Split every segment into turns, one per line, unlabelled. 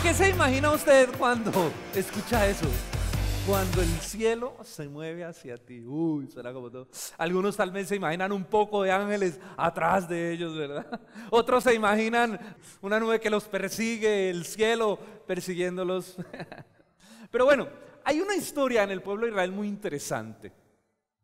¿Qué, se imagina usted cuando escucha eso? Cuando el cielo se mueve hacia ti. Uy, suena como todo. Algunos tal vez se imaginan un poco de ángeles atrás de ellos, ¿verdad? Otros se imaginan una nube que los persigue, el cielo persiguiéndolos. Pero bueno, hay una historia en el pueblo de Israel muy interesante.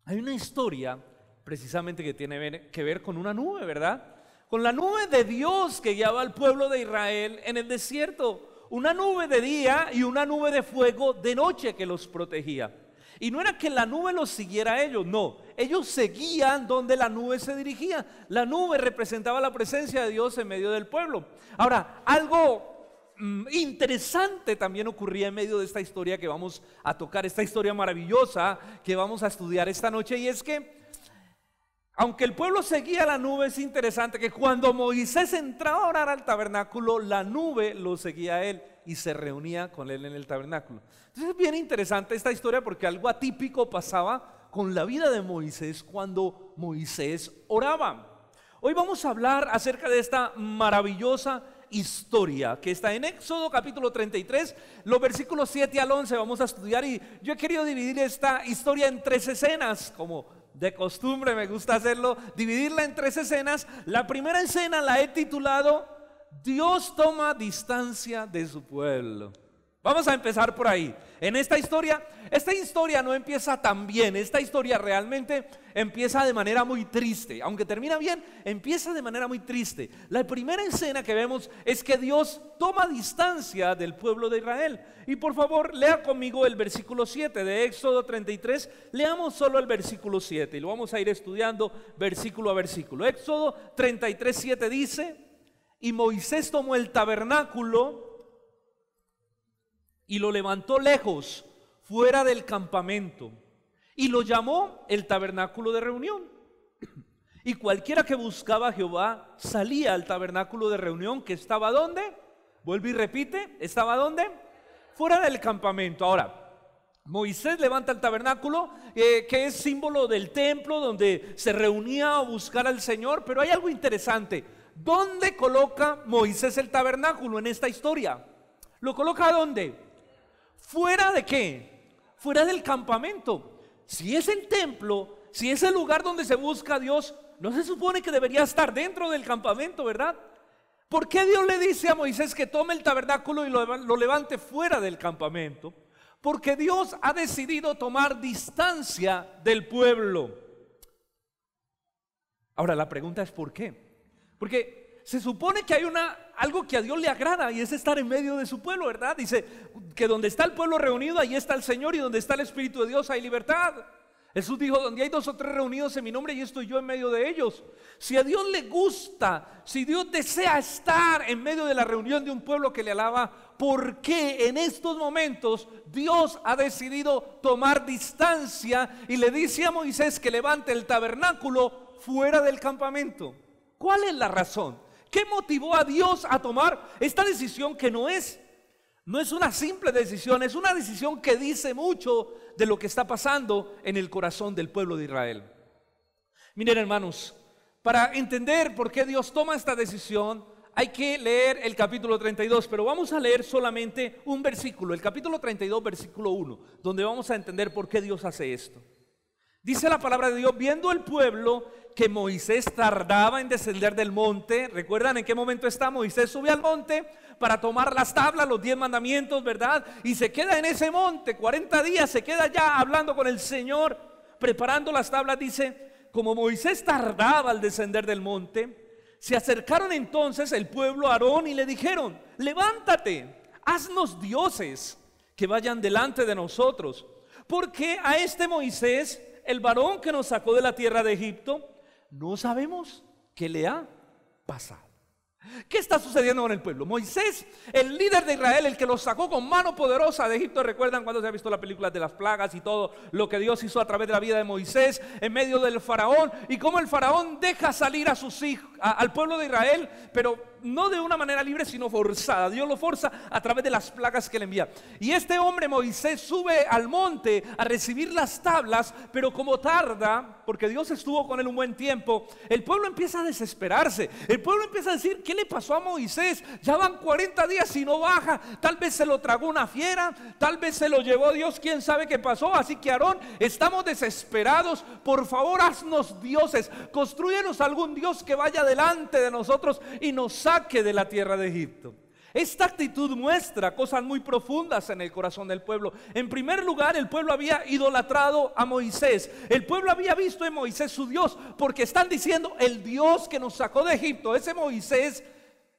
Hay una historia precisamente que tiene que ver con una nube, ¿verdad? Con la nube de Dios que guiaba al pueblo de Israel en el desierto. Una nube de día y una nube de fuego de noche que los protegía. Y no era que la nube los siguiera a ellos, no. Ellos seguían donde la nube se dirigía. La nube representaba la presencia de Dios en medio del pueblo. Ahora, algo mm, interesante también ocurría en medio de esta historia que vamos a tocar, esta historia maravillosa que vamos a estudiar esta noche, y es que aunque el pueblo seguía la nube, es interesante que cuando Moisés entraba a orar al tabernáculo, la nube lo seguía a él y se reunía con él en el tabernáculo. Entonces es bien interesante esta historia porque algo atípico pasaba con la vida de Moisés cuando Moisés oraba. Hoy vamos a hablar acerca de esta maravillosa historia que está en Éxodo capítulo 33, los versículos 7 al 11 vamos a estudiar y yo he querido dividir esta historia en tres escenas, como de costumbre me gusta hacerlo, dividirla en tres escenas. La primera escena la he titulado Dios toma distancia de su pueblo. Vamos a empezar por ahí. En esta historia, esta historia no empieza tan bien, esta historia realmente empieza de manera muy triste. Aunque termina bien, empieza de manera muy triste. La primera escena que vemos es que Dios toma distancia del pueblo de Israel. Y por favor, lea conmigo el versículo 7 de Éxodo 33. Leamos solo el versículo 7 y lo vamos a ir estudiando versículo a versículo. Éxodo 33, 7 dice, y Moisés tomó el tabernáculo y lo levantó lejos, fuera del campamento, y lo llamó el tabernáculo de reunión. Y cualquiera que buscaba a Jehová salía al tabernáculo de reunión que estaba donde? Vuelve y repite, ¿estaba donde? Fuera del campamento. Ahora, Moisés levanta el tabernáculo, eh, que es símbolo del templo donde se reunía a buscar al Señor, pero hay algo interesante. ¿Dónde coloca Moisés el tabernáculo en esta historia? ¿Lo coloca dónde? ¿Fuera de qué? Fuera del campamento. Si es el templo, si es el lugar donde se busca a Dios, no se supone que debería estar dentro del campamento, ¿verdad? ¿Por qué Dios le dice a Moisés que tome el tabernáculo y lo, lo levante fuera del campamento? Porque Dios ha decidido tomar distancia del pueblo. Ahora, la pregunta es ¿por qué? Porque se supone que hay una algo que a Dios le agrada y es estar en medio de su pueblo, ¿verdad? Dice que donde está el pueblo reunido, ahí está el Señor y donde está el Espíritu de Dios hay libertad. Jesús dijo, donde hay dos o tres reunidos en mi nombre, y estoy yo en medio de ellos. Si a Dios le gusta, si Dios desea estar en medio de la reunión de un pueblo que le alaba, ¿por qué en estos momentos Dios ha decidido tomar distancia y le dice a Moisés que levante el tabernáculo fuera del campamento? ¿Cuál es la razón? ¿Qué motivó a Dios a tomar esta decisión que no es no es una simple decisión, es una decisión que dice mucho de lo que está pasando en el corazón del pueblo de Israel. Miren hermanos, para entender por qué Dios toma esta decisión, hay que leer el capítulo 32, pero vamos a leer solamente un versículo, el capítulo 32, versículo 1, donde vamos a entender por qué Dios hace esto. Dice la palabra de Dios, viendo el pueblo que Moisés tardaba en descender del monte, recuerdan en qué momento está Moisés, sube al monte para tomar las tablas, los diez mandamientos, ¿verdad? Y se queda en ese monte, 40 días, se queda ya hablando con el Señor, preparando las tablas, dice, como Moisés tardaba al descender del monte, se acercaron entonces el pueblo a Aarón y le dijeron, levántate, haznos dioses que vayan delante de nosotros, porque a este Moisés el varón que nos sacó de la tierra de Egipto, no sabemos qué le ha pasado. ¿Qué está sucediendo con el pueblo? Moisés, el líder de Israel, el que los sacó con mano poderosa de Egipto, recuerdan cuando se ha visto la película de las plagas y todo lo que Dios hizo a través de la vida de Moisés en medio del faraón y cómo el faraón deja salir a sus hijos, al pueblo de Israel, pero no de una manera libre, sino forzada. Dios lo forza a través de las plagas que le envía. Y este hombre, Moisés, sube al monte a recibir las tablas, pero como tarda, porque Dios estuvo con él un buen tiempo, el pueblo empieza a desesperarse. El pueblo empieza a decir, ¿qué le pasó a Moisés? Ya van 40 días y no baja. Tal vez se lo tragó una fiera, tal vez se lo llevó Dios, quién sabe qué pasó. Así que Aarón, estamos desesperados. Por favor, haznos dioses, construyenos algún Dios que vaya delante de nosotros y nos saque de la tierra de Egipto. Esta actitud muestra cosas muy profundas en el corazón del pueblo. En primer lugar, el pueblo había idolatrado a Moisés. El pueblo había visto en Moisés su Dios, porque están diciendo, el Dios que nos sacó de Egipto, ese Moisés,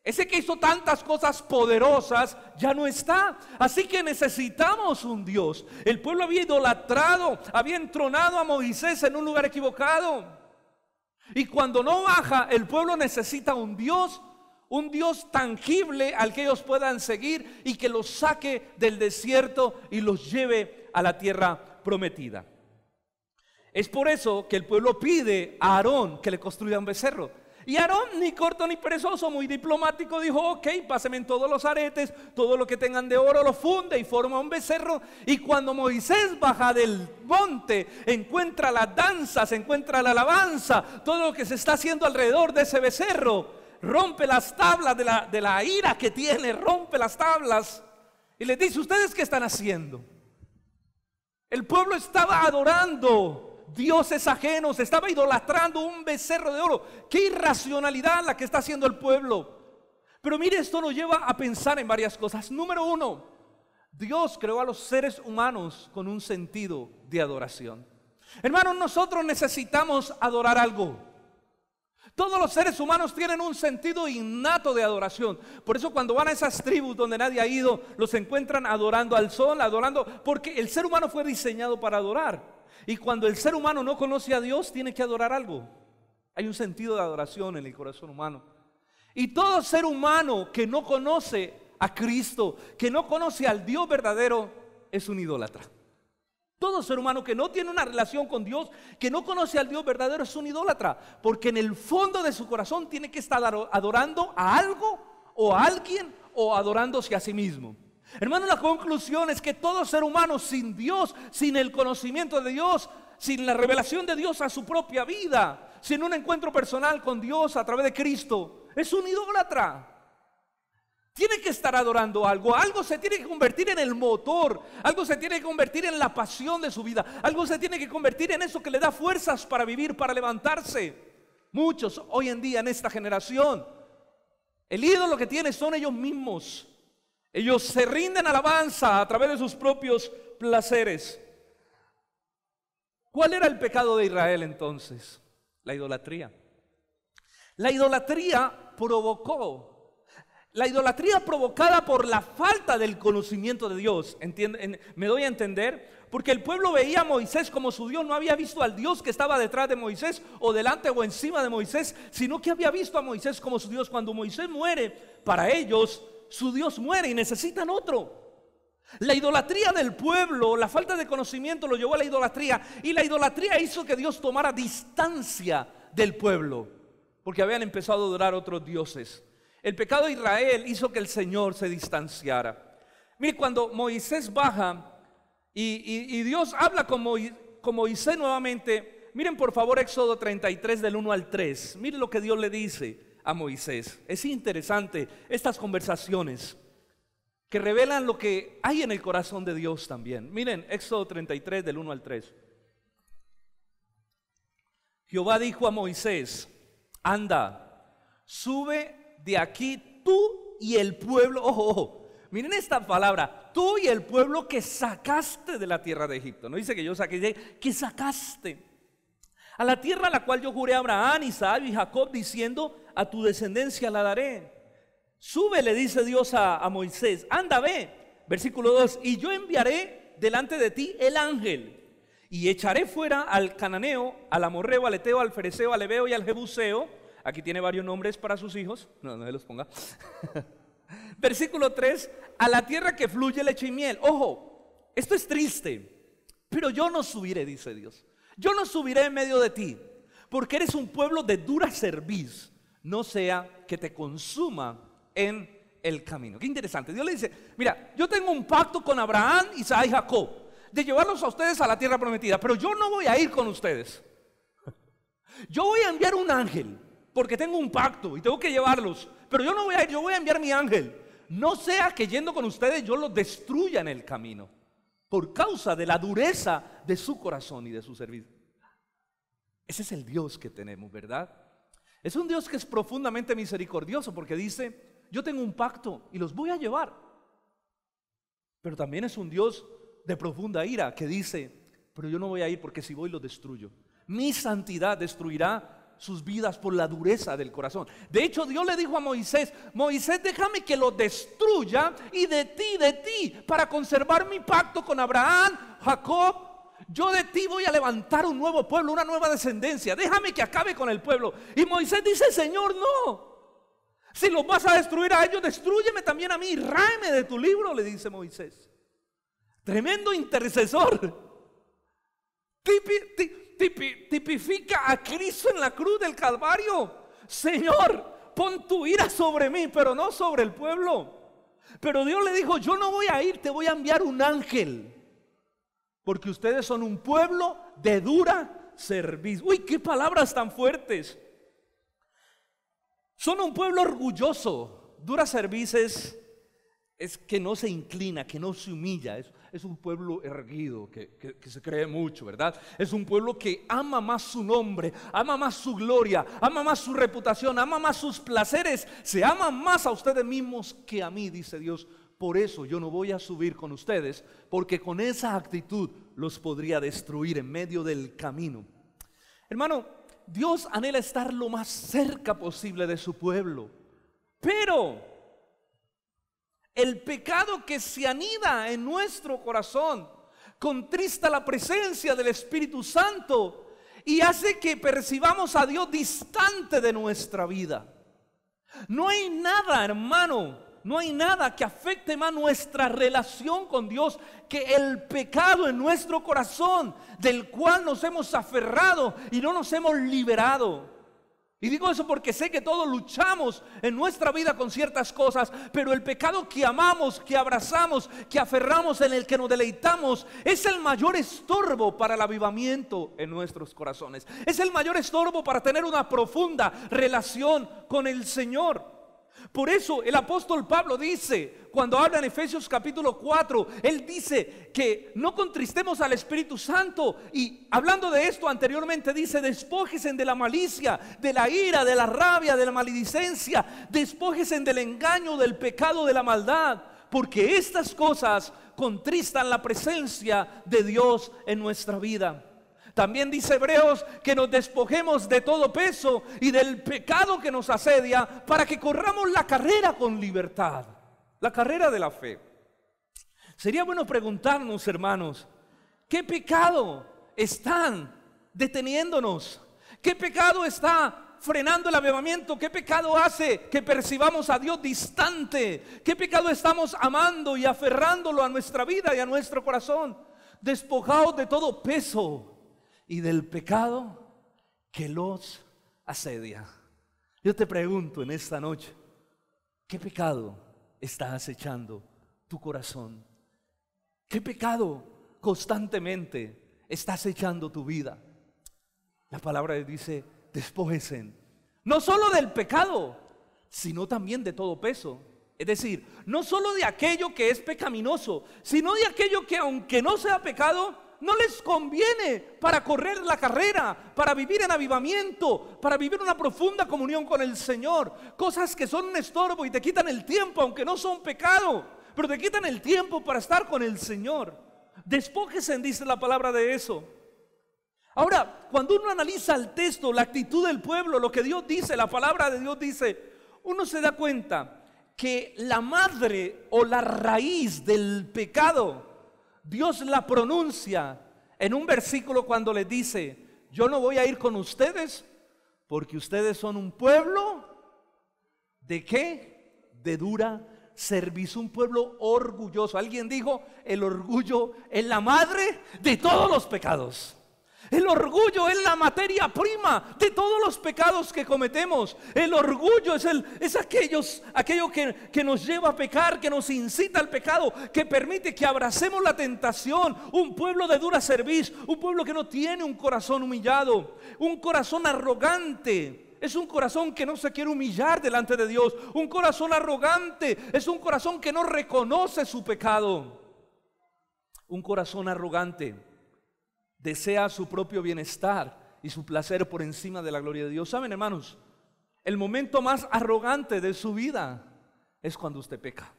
ese que hizo tantas cosas poderosas, ya no está. Así que necesitamos un Dios. El pueblo había idolatrado, había entronado a Moisés en un lugar equivocado. Y cuando no baja, el pueblo necesita un Dios un Dios tangible al que ellos puedan seguir y que los saque del desierto y los lleve a la tierra prometida. Es por eso que el pueblo pide a Aarón que le construya un becerro. Y Aarón, ni corto ni perezoso, muy diplomático, dijo, ok, páseme en todos los aretes, todo lo que tengan de oro lo funde y forma un becerro. Y cuando Moisés baja del monte, encuentra la danza, se encuentra la alabanza, todo lo que se está haciendo alrededor de ese becerro rompe las tablas de la, ira que tiene, rompe las tablas y le dice, ¿ustedes qué están haciendo? El pueblo estaba adorando dioses ajenos, estaba idolatrando un becerro de oro. Qué irracionalidad la que está haciendo el pueblo. Pero mire, esto nos lleva a pensar en varias cosas. Número uno, Dios creó a los seres humanos con un sentido de adoración. Hermanos, nosotros necesitamos adorar algo. Todos los seres humanos tienen un sentido innato de adoración. Por eso cuando van a esas tribus donde nadie ha ido, los encuentran adorando al sol, adorando, porque el ser humano fue diseñado para adorar. Y cuando el ser humano no conoce a Dios, tiene que adorar algo. Hay un sentido de adoración en el corazón humano. Y todo ser humano que no conoce a Cristo, que no conoce al Dios verdadero, es un idólatra. Todo ser humano que no tiene una relación con Dios, que no conoce al Dios verdadero, es un idólatra. Porque en el fondo de su corazón tiene que estar adorando a algo o a alguien o adorándose a sí mismo. Hermano, la conclusión es que todo ser humano sin Dios, sin el conocimiento de Dios, sin la revelación de Dios a su propia vida, sin un encuentro personal con Dios a través de Cristo, es un idólatra. Tiene que estar adorando algo, algo se tiene que convertir en el motor, algo se tiene que convertir en la pasión de su vida, algo se tiene que convertir en eso que le da fuerzas para vivir, para levantarse. Muchos hoy en día en esta generación, el ídolo que tienen son ellos mismos. Ellos se rinden alabanza a través de sus propios placeres. ¿Cuál era el pecado de Israel entonces? La idolatría. La idolatría provocó la idolatría provocada por la falta del conocimiento de Dios, ¿me doy a entender? Porque el pueblo veía a Moisés como su Dios, no había visto al Dios que estaba detrás de Moisés o delante o encima de Moisés, sino que había visto a Moisés como su Dios. Cuando Moisés muere, para ellos su Dios muere y necesitan otro. La idolatría del pueblo, la falta de conocimiento lo llevó a la idolatría y la idolatría hizo que Dios tomara distancia del pueblo, porque habían empezado a adorar otros dioses. El pecado de Israel hizo que el Señor se distanciara. Mire, cuando Moisés baja y, Dios habla con, con, Moisés nuevamente, miren por favor Éxodo 33 del 1 al 3, miren lo que Dios le dice a Moisés. Es interesante estas conversaciones que revelan lo que hay en el corazón de Dios también. Miren Éxodo 33 del 1 al 3. Jehová dijo a Moisés, anda, sube de aquí tú y el pueblo, ojo, miren esta palabra, tú y el pueblo que sacaste de la tierra de Egipto. No dice que yo saqué, que sacaste. A la tierra a la cual yo juré a Abraham, Isaac y Jacob, diciendo, a tu descendencia la daré. Sube, le dice Dios a, a Moisés, anda, ve. Versículo 2, y yo enviaré delante de ti el ángel. Y echaré fuera al cananeo, al amorreo, al eteo, al fereceo, al ebeo y al jebuseo Aquí tiene varios nombres para sus hijos. No, no se los ponga. Versículo 3, a la tierra que fluye leche y miel. Ojo, esto es triste, pero yo no subiré, dice Dios. Yo no subiré en medio de ti, porque eres un pueblo de dura cerviz, no sea que te consuma en el camino. Qué interesante. Dios le dice, mira, yo tengo un pacto con Abraham, Isaac y Jacob, de llevarlos a ustedes a la tierra prometida, pero yo no voy a ir con ustedes. Yo voy a enviar un ángel porque tengo un pacto y tengo que llevarlos. Pero yo no voy a ir, yo voy a enviar mi ángel. No sea que yendo con ustedes yo los destruya en el camino por causa de la dureza de su corazón y de su servicio. Ese es el Dios que tenemos, ¿verdad? Es un Dios que es profundamente misericordioso porque dice, yo tengo un pacto y los voy a llevar. Pero también es un Dios de profunda ira que dice, pero yo no voy a ir porque si voy lo destruyo. Mi santidad destruirá sus vidas por la dureza del corazón. De hecho, Dios le dijo a Moisés, Moisés, déjame que lo destruya y de ti, de ti, para conservar mi pacto con Abraham, Jacob. Yo de ti voy a levantar un nuevo pueblo, una nueva descendencia. Déjame que acabe con el pueblo. Y Moisés dice, Señor, no. Si los vas a destruir a ellos, destruyeme también a mí. Ráeme de tu libro, le dice Moisés. Tremendo intercesor tipifica a Cristo en la cruz del Calvario. Señor, pon tu ira sobre mí, pero no sobre el pueblo. Pero Dios le dijo, yo no voy a ir, te voy a enviar un ángel. Porque ustedes son un pueblo de dura servicio. Uy, qué palabras tan fuertes. Son un pueblo orgulloso. Dura servicio es, es que no se inclina, que no se humilla. Es es un pueblo erguido, que, se cree mucho, ¿verdad? Es un pueblo que ama más su nombre, ama más su gloria, ama más su reputación, ama más sus placeres, se ama más a ustedes mismos que a mí, dice Dios. Por eso yo no voy a subir con ustedes, porque con esa actitud los podría destruir en medio del camino. Hermano, Dios anhela estar lo más cerca posible de su pueblo, pero el pecado que se anida en nuestro corazón contrista la presencia del Espíritu Santo y hace que percibamos a Dios distante de nuestra vida. No hay nada, hermano, no hay nada que afecte más nuestra relación con Dios que el pecado en nuestro corazón del cual nos hemos aferrado y no nos hemos liberado. Y digo eso porque sé que todos luchamos en nuestra vida con ciertas cosas, pero el pecado que amamos, que abrazamos, que aferramos, en el que nos deleitamos, es el mayor estorbo para el avivamiento en nuestros corazones. Es el mayor estorbo para tener una profunda relación con el Señor. Por eso el apóstol Pablo dice, cuando habla en Efesios capítulo 4, él dice que no contristemos al Espíritu Santo. Y hablando de esto anteriormente dice, despójesen de la malicia, de la ira, de la rabia, de la maledicencia, despójesen del engaño, del pecado, de la maldad, porque estas cosas contristan la presencia de Dios en nuestra vida. También dice Hebreos que nos despojemos de todo peso y del pecado que nos asedia para que corramos la carrera con libertad, la carrera de la fe. Sería bueno preguntarnos, hermanos, ¿qué pecado están deteniéndonos? ¿Qué pecado está frenando el avivamiento? ¿Qué pecado hace que percibamos a Dios distante? ¿Qué pecado estamos amando y aferrándolo a nuestra vida y a nuestro corazón? Despojados de todo peso y del pecado que los asedia. Yo te pregunto en esta noche, ¿qué pecado está acechando tu corazón? ¿Qué pecado constantemente está acechando tu vida? La palabra dice, despojesen, no solo del pecado, sino también de todo peso. Es decir, no solo de aquello que es pecaminoso, sino de aquello que aunque no sea pecado, no les conviene para correr la carrera, para vivir en avivamiento, para vivir una profunda comunión con el Señor. Cosas que son un estorbo y te quitan el tiempo, aunque no son pecado, pero te quitan el tiempo para estar con el Señor. Despóquese, dice la palabra de eso. Ahora, cuando uno analiza el texto, la actitud del pueblo, lo que Dios dice, la palabra de Dios dice, uno se da cuenta que la madre o la raíz del pecado Dios la pronuncia en un versículo cuando le dice, yo no voy a ir con ustedes porque ustedes son un pueblo de qué? De dura servicio, un pueblo orgulloso. Alguien dijo, el orgullo es la madre de todos los pecados. El orgullo es la materia prima de todos los pecados que cometemos. El orgullo es, el, es aquellos, aquello que, que nos lleva a pecar, que nos incita al pecado, que permite que abracemos la tentación. Un pueblo de dura cerviz, un pueblo que no tiene un corazón humillado, un corazón arrogante. Es un corazón que no se quiere humillar delante de Dios. Un corazón arrogante. Es un corazón que no reconoce su pecado. Un corazón arrogante desea su propio bienestar y su placer por encima de la gloria de Dios. Saben, hermanos, el momento más arrogante de su vida es cuando usted peca.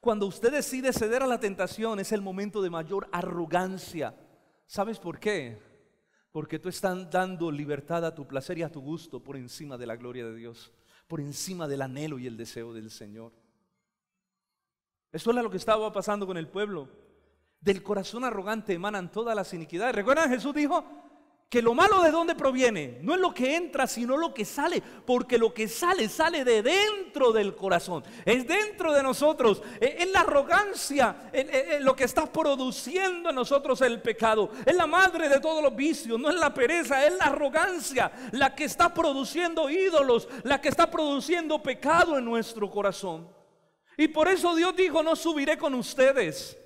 Cuando usted decide ceder a la tentación es el momento de mayor arrogancia. ¿Sabes por qué? Porque tú estás dando libertad a tu placer y a tu gusto por encima de la gloria de Dios, por encima del anhelo y el deseo del Señor. Eso era lo que estaba pasando con el pueblo. Del corazón arrogante emanan todas las iniquidades. ¿Recuerdan? Jesús dijo que lo malo de dónde proviene. No es lo que entra, sino lo que sale. Porque lo que sale sale de dentro del corazón. Es dentro de nosotros. E-, es la arrogancia e-, e-, lo que está produciendo en nosotros el pecado. Es la madre de todos los vicios. No es la pereza, es la arrogancia la que está produciendo ídolos. La que está produciendo pecado en nuestro corazón. Y por eso Dios dijo, no subiré con ustedes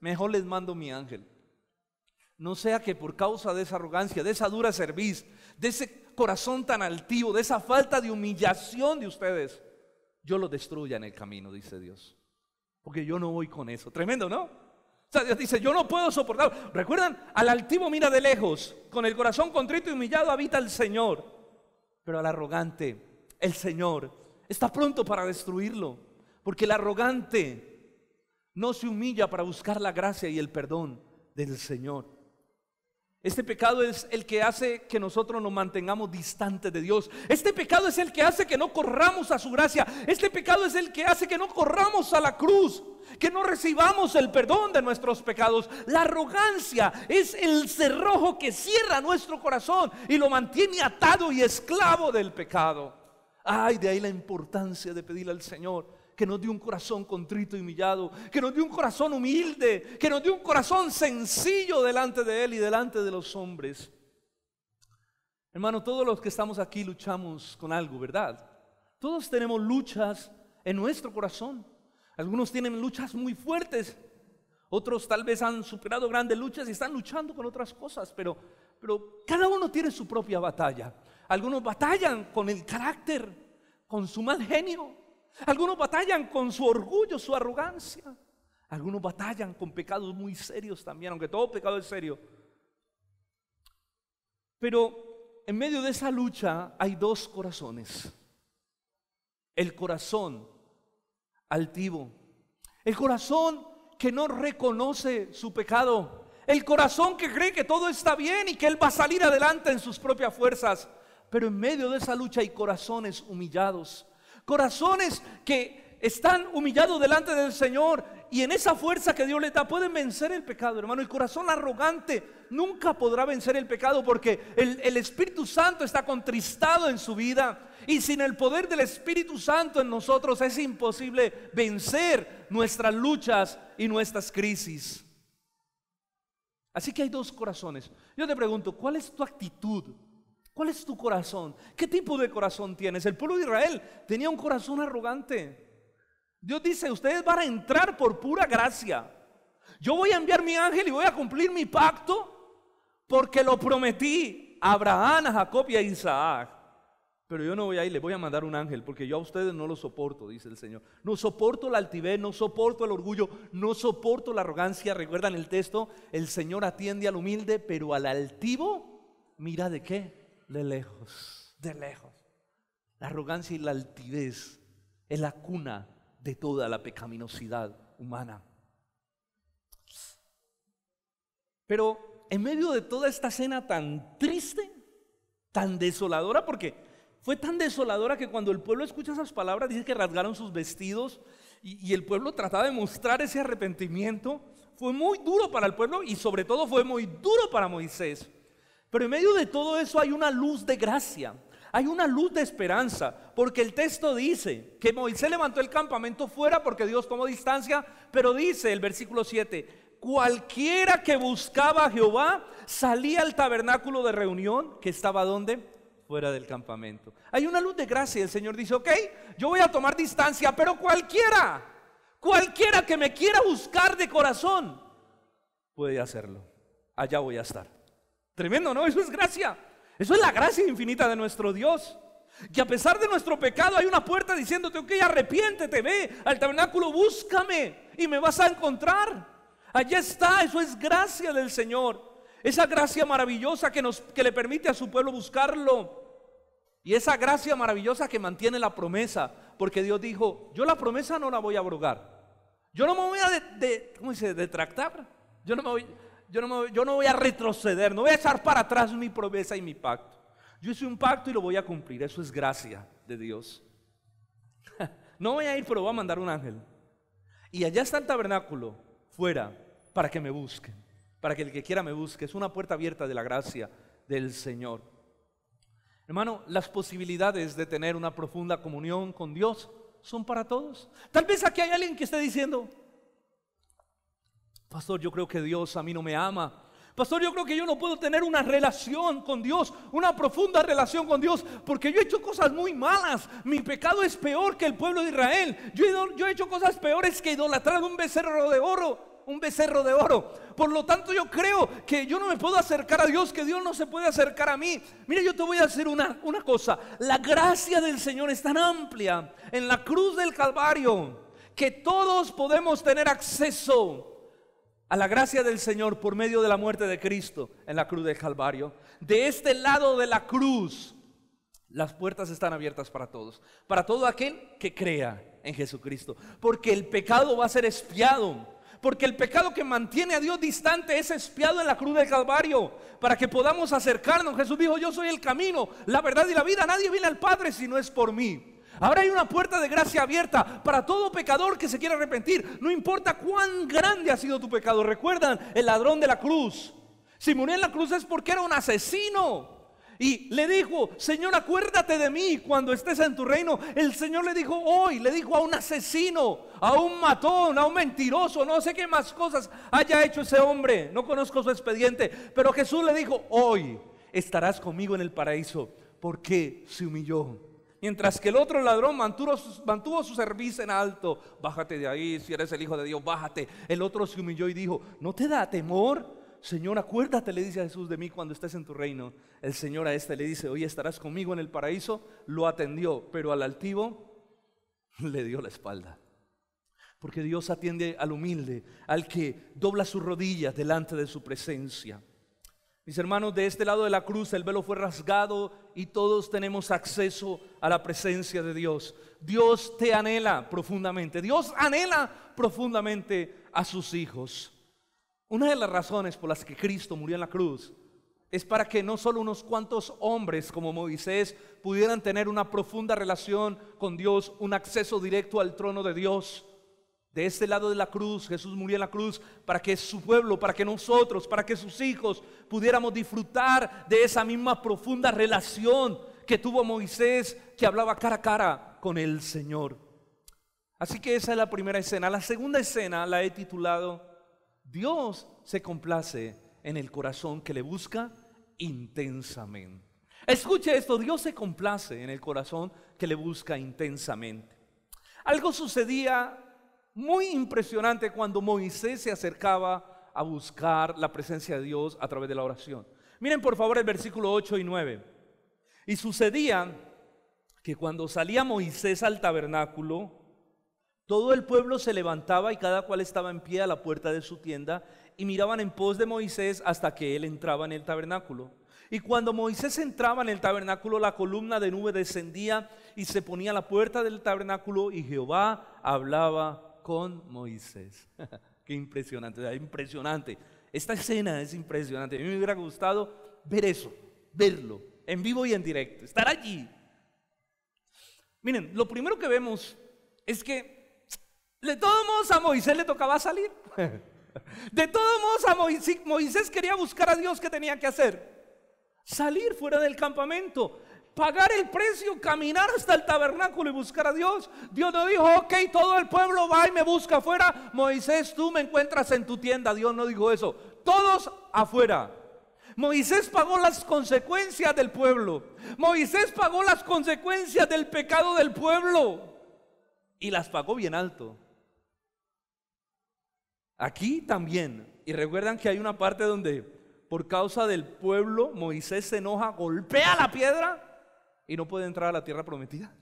mejor les mando mi ángel. No sea que por causa de esa arrogancia, de esa dura cerviz, de ese corazón tan altivo, de esa falta de humillación de ustedes, yo lo destruya en el camino, dice Dios. Porque yo no voy con eso. Tremendo, ¿no? O sea, Dios dice, yo no puedo soportarlo. Recuerdan, al altivo mira de lejos, con el corazón contrito y humillado habita el Señor. Pero al arrogante, el Señor está pronto para destruirlo. Porque el arrogante no se humilla para buscar la gracia y el perdón del Señor. Este pecado es el que hace que nosotros nos mantengamos distantes de Dios. Este pecado es el que hace que no corramos a su gracia. Este pecado es el que hace que no corramos a la cruz, que no recibamos el perdón de nuestros pecados. La arrogancia es el cerrojo que cierra nuestro corazón y lo mantiene atado y esclavo del pecado. Ay, de ahí la importancia de pedirle al Señor que nos dé un corazón contrito y humillado, que nos dé un corazón humilde, que nos dé un corazón sencillo delante de Él y delante de los hombres. Hermano, todos los que estamos aquí luchamos con algo, ¿verdad? Todos tenemos luchas en nuestro corazón. Algunos tienen luchas muy fuertes, otros tal vez han superado grandes luchas y están luchando con otras cosas, pero, pero cada uno tiene su propia batalla. Algunos batallan con el carácter, con su mal genio, algunos batallan con su orgullo, su arrogancia. Algunos batallan con pecados muy serios también, aunque todo pecado es serio. Pero en medio de esa lucha hay dos corazones. El corazón altivo. El corazón que no reconoce su pecado. El corazón que cree que todo está bien y que él va a salir adelante en sus propias fuerzas. Pero en medio de esa lucha hay corazones humillados corazones que están humillados delante del Señor y en esa fuerza que Dios le da pueden vencer el pecado, hermano. El corazón arrogante nunca podrá vencer el pecado porque el, el Espíritu Santo está contristado en su vida y sin el poder del Espíritu Santo en nosotros es imposible vencer nuestras luchas y nuestras crisis. Así que hay dos corazones. Yo te pregunto, ¿cuál es tu actitud? ¿Cuál es tu corazón? ¿Qué tipo de corazón tienes? El pueblo de Israel tenía un corazón arrogante. Dios dice, ustedes van a entrar por pura gracia. Yo voy a enviar mi ángel y voy a cumplir mi pacto porque lo prometí a Abraham, a Jacob y a Isaac. Pero yo no voy a ir, le voy a mandar un ángel porque yo a ustedes no lo soporto, dice el Señor. No soporto la altivez, no soporto el orgullo, no soporto la arrogancia. Recuerdan el texto, el Señor atiende al humilde, pero al altivo, mira de qué, de lejos, de lejos. La arrogancia y la altivez es la cuna de toda la pecaminosidad humana. Pero en medio de toda esta escena tan triste, tan desoladora, porque fue tan desoladora que cuando el pueblo escucha esas palabras, dice que rasgaron sus vestidos y, y, el pueblo trataba de mostrar ese arrepentimiento. Fue muy duro para el pueblo y sobre todo fue muy duro para Moisés. Pero en medio de todo eso hay una luz de gracia, hay una luz de esperanza, porque el texto dice que Moisés levantó el campamento fuera porque Dios tomó distancia, pero dice el versículo 7, cualquiera que buscaba a Jehová salía al tabernáculo de reunión que estaba donde? Fuera del campamento. Hay una luz de gracia el Señor dice, ok, yo voy a tomar distancia, pero cualquiera, cualquiera que me quiera buscar de corazón, puede hacerlo. Allá voy a estar. Tremendo, ¿no? Eso es gracia. Eso es la gracia infinita de nuestro Dios. Que a pesar de nuestro pecado hay una puerta diciéndote, ok, arrepiéntete, ve al tabernáculo, búscame y me vas a encontrar. Allá está, eso es gracia del Señor. Esa gracia maravillosa que, nos, que le permite a su pueblo buscarlo. Y esa gracia maravillosa que mantiene la promesa. Porque Dios dijo, yo la promesa no la voy a abrogar. Yo no me voy a detractar. Yo no me voy, yo no, voy a retroceder, no voy a echar para atrás mi promesa y mi pacto. Yo hice un pacto y lo voy a cumplir, eso es gracia de Dios. No voy a ir, pero voy a mandar un ángel. Y allá está el tabernáculo, fuera, para que me busquen, para que el que quiera me busque. Es una puerta abierta de la gracia del Señor. Hermano, las posibilidades de tener una profunda comunión con Dios son para todos. Tal vez aquí hay alguien que esté diciendo, Pastor, yo creo que Dios a mí no me ama. Pastor, yo creo que yo no puedo tener una relación con Dios, una profunda relación con Dios, porque yo he hecho cosas muy malas. Mi pecado es peor que el pueblo de Israel. Yo he, hecho cosas peores que idolatrar un becerro de oro un becerro de oro. Por lo tanto, yo creo que yo no me puedo acercar a Dios, que Dios no se puede acercar a mí. Mira, yo te voy a decir una, una cosa. La gracia del Señor es tan amplia en la cruz del Calvario que todos podemos tener acceso a la gracia del Señor por medio de la muerte de Cristo en la cruz del Calvario. De este lado de la cruz, las puertas están abiertas para todos, para todo aquel que crea en Jesucristo, porque el pecado va a ser espiado. Porque el pecado que mantiene a Dios distante es espiado en la cruz del Calvario. Para que podamos acercarnos. Jesús dijo, yo soy el camino, la verdad y la vida. Nadie viene al Padre si no es por mí. Ahora hay una puerta de gracia abierta para todo pecador que se quiera arrepentir. No importa cuán grande ha sido tu pecado. Recuerdan el ladrón de la cruz. Si murió en la cruz es porque era un asesino. Y le dijo, Señor, acuérdate de mí cuando estés en tu reino. El Señor le dijo hoy, le dijo a un asesino, a un matón, a un mentiroso, no sé qué más cosas haya hecho ese hombre. No conozco su expediente. Pero Jesús le dijo, hoy estarás conmigo en el paraíso porque se humilló Mientras que el otro ladrón mantuvo, su servicio en alto. Bájate de ahí, si eres el hijo de Dios, bájate. El otro se humilló y dijo, ¿no te da temor? Señor, acuérdate, le dice a Jesús de mí cuando estés en tu reino. El Señor a este le dice, hoy estarás conmigo en el paraíso. Lo atendió, pero al altivo le dio la espalda. Porque Dios atiende al humilde, al que dobla sus rodillas delante de su presencia. Mis hermanos, de este lado de la cruz el velo fue rasgado y todos tenemos acceso a la presencia de Dios. Dios te anhela profundamente. Dios anhela profundamente a sus hijos. Una de las razones por las que Cristo murió en la cruz es para que no solo unos cuantos hombres como Moisés pudieran tener una profunda relación con Dios, un acceso directo al trono de Dios, de este lado de la cruz, Jesús murió en la cruz para que su pueblo, para que nosotros, para que sus hijos pudiéramos disfrutar de esa misma profunda relación que tuvo Moisés, que hablaba cara a cara con el Señor. Así que esa es la primera escena. La segunda escena la he titulado, Dios se complace en el corazón que le busca intensamente. Escuche esto, Dios se complace en el corazón que le busca intensamente. Algo sucedía muy impresionante cuando Moisés se acercaba a buscar la presencia de Dios a través de la oración. Miren por favor el versículo 8 y 9. Y sucedía que cuando salía Moisés al tabernáculo, todo el pueblo se levantaba y cada cual estaba en pie a la puerta de su tienda y miraban en pos de Moisés hasta que él entraba en el tabernáculo. Y cuando Moisés entraba en el tabernáculo, la columna de nube descendía y se ponía a la puerta del tabernáculo y Jehová hablaba con Moisés. Qué impresionante, impresionante. Esta escena es impresionante. A mí me hubiera gustado ver eso, verlo, en vivo y en directo, estar allí. Miren, lo primero que vemos es que de todos modos a Moisés le tocaba salir. De todos modos a Moisés, Moisés quería buscar a Dios, que tenía que hacer? Salir fuera del campamento pagar el precio, caminar hasta el tabernáculo y buscar a Dios. Dios no dijo, ok, todo el pueblo va y me busca afuera. Moisés, tú me encuentras en tu tienda. Dios no dijo eso. Todos afuera. Moisés pagó las consecuencias del pueblo. Moisés pagó las consecuencias del pecado del pueblo. Y las pagó bien alto. Aquí también. Y recuerdan que hay una parte donde por causa del pueblo Moisés se enoja, golpea la piedra y no puede entrar a la tierra prometida.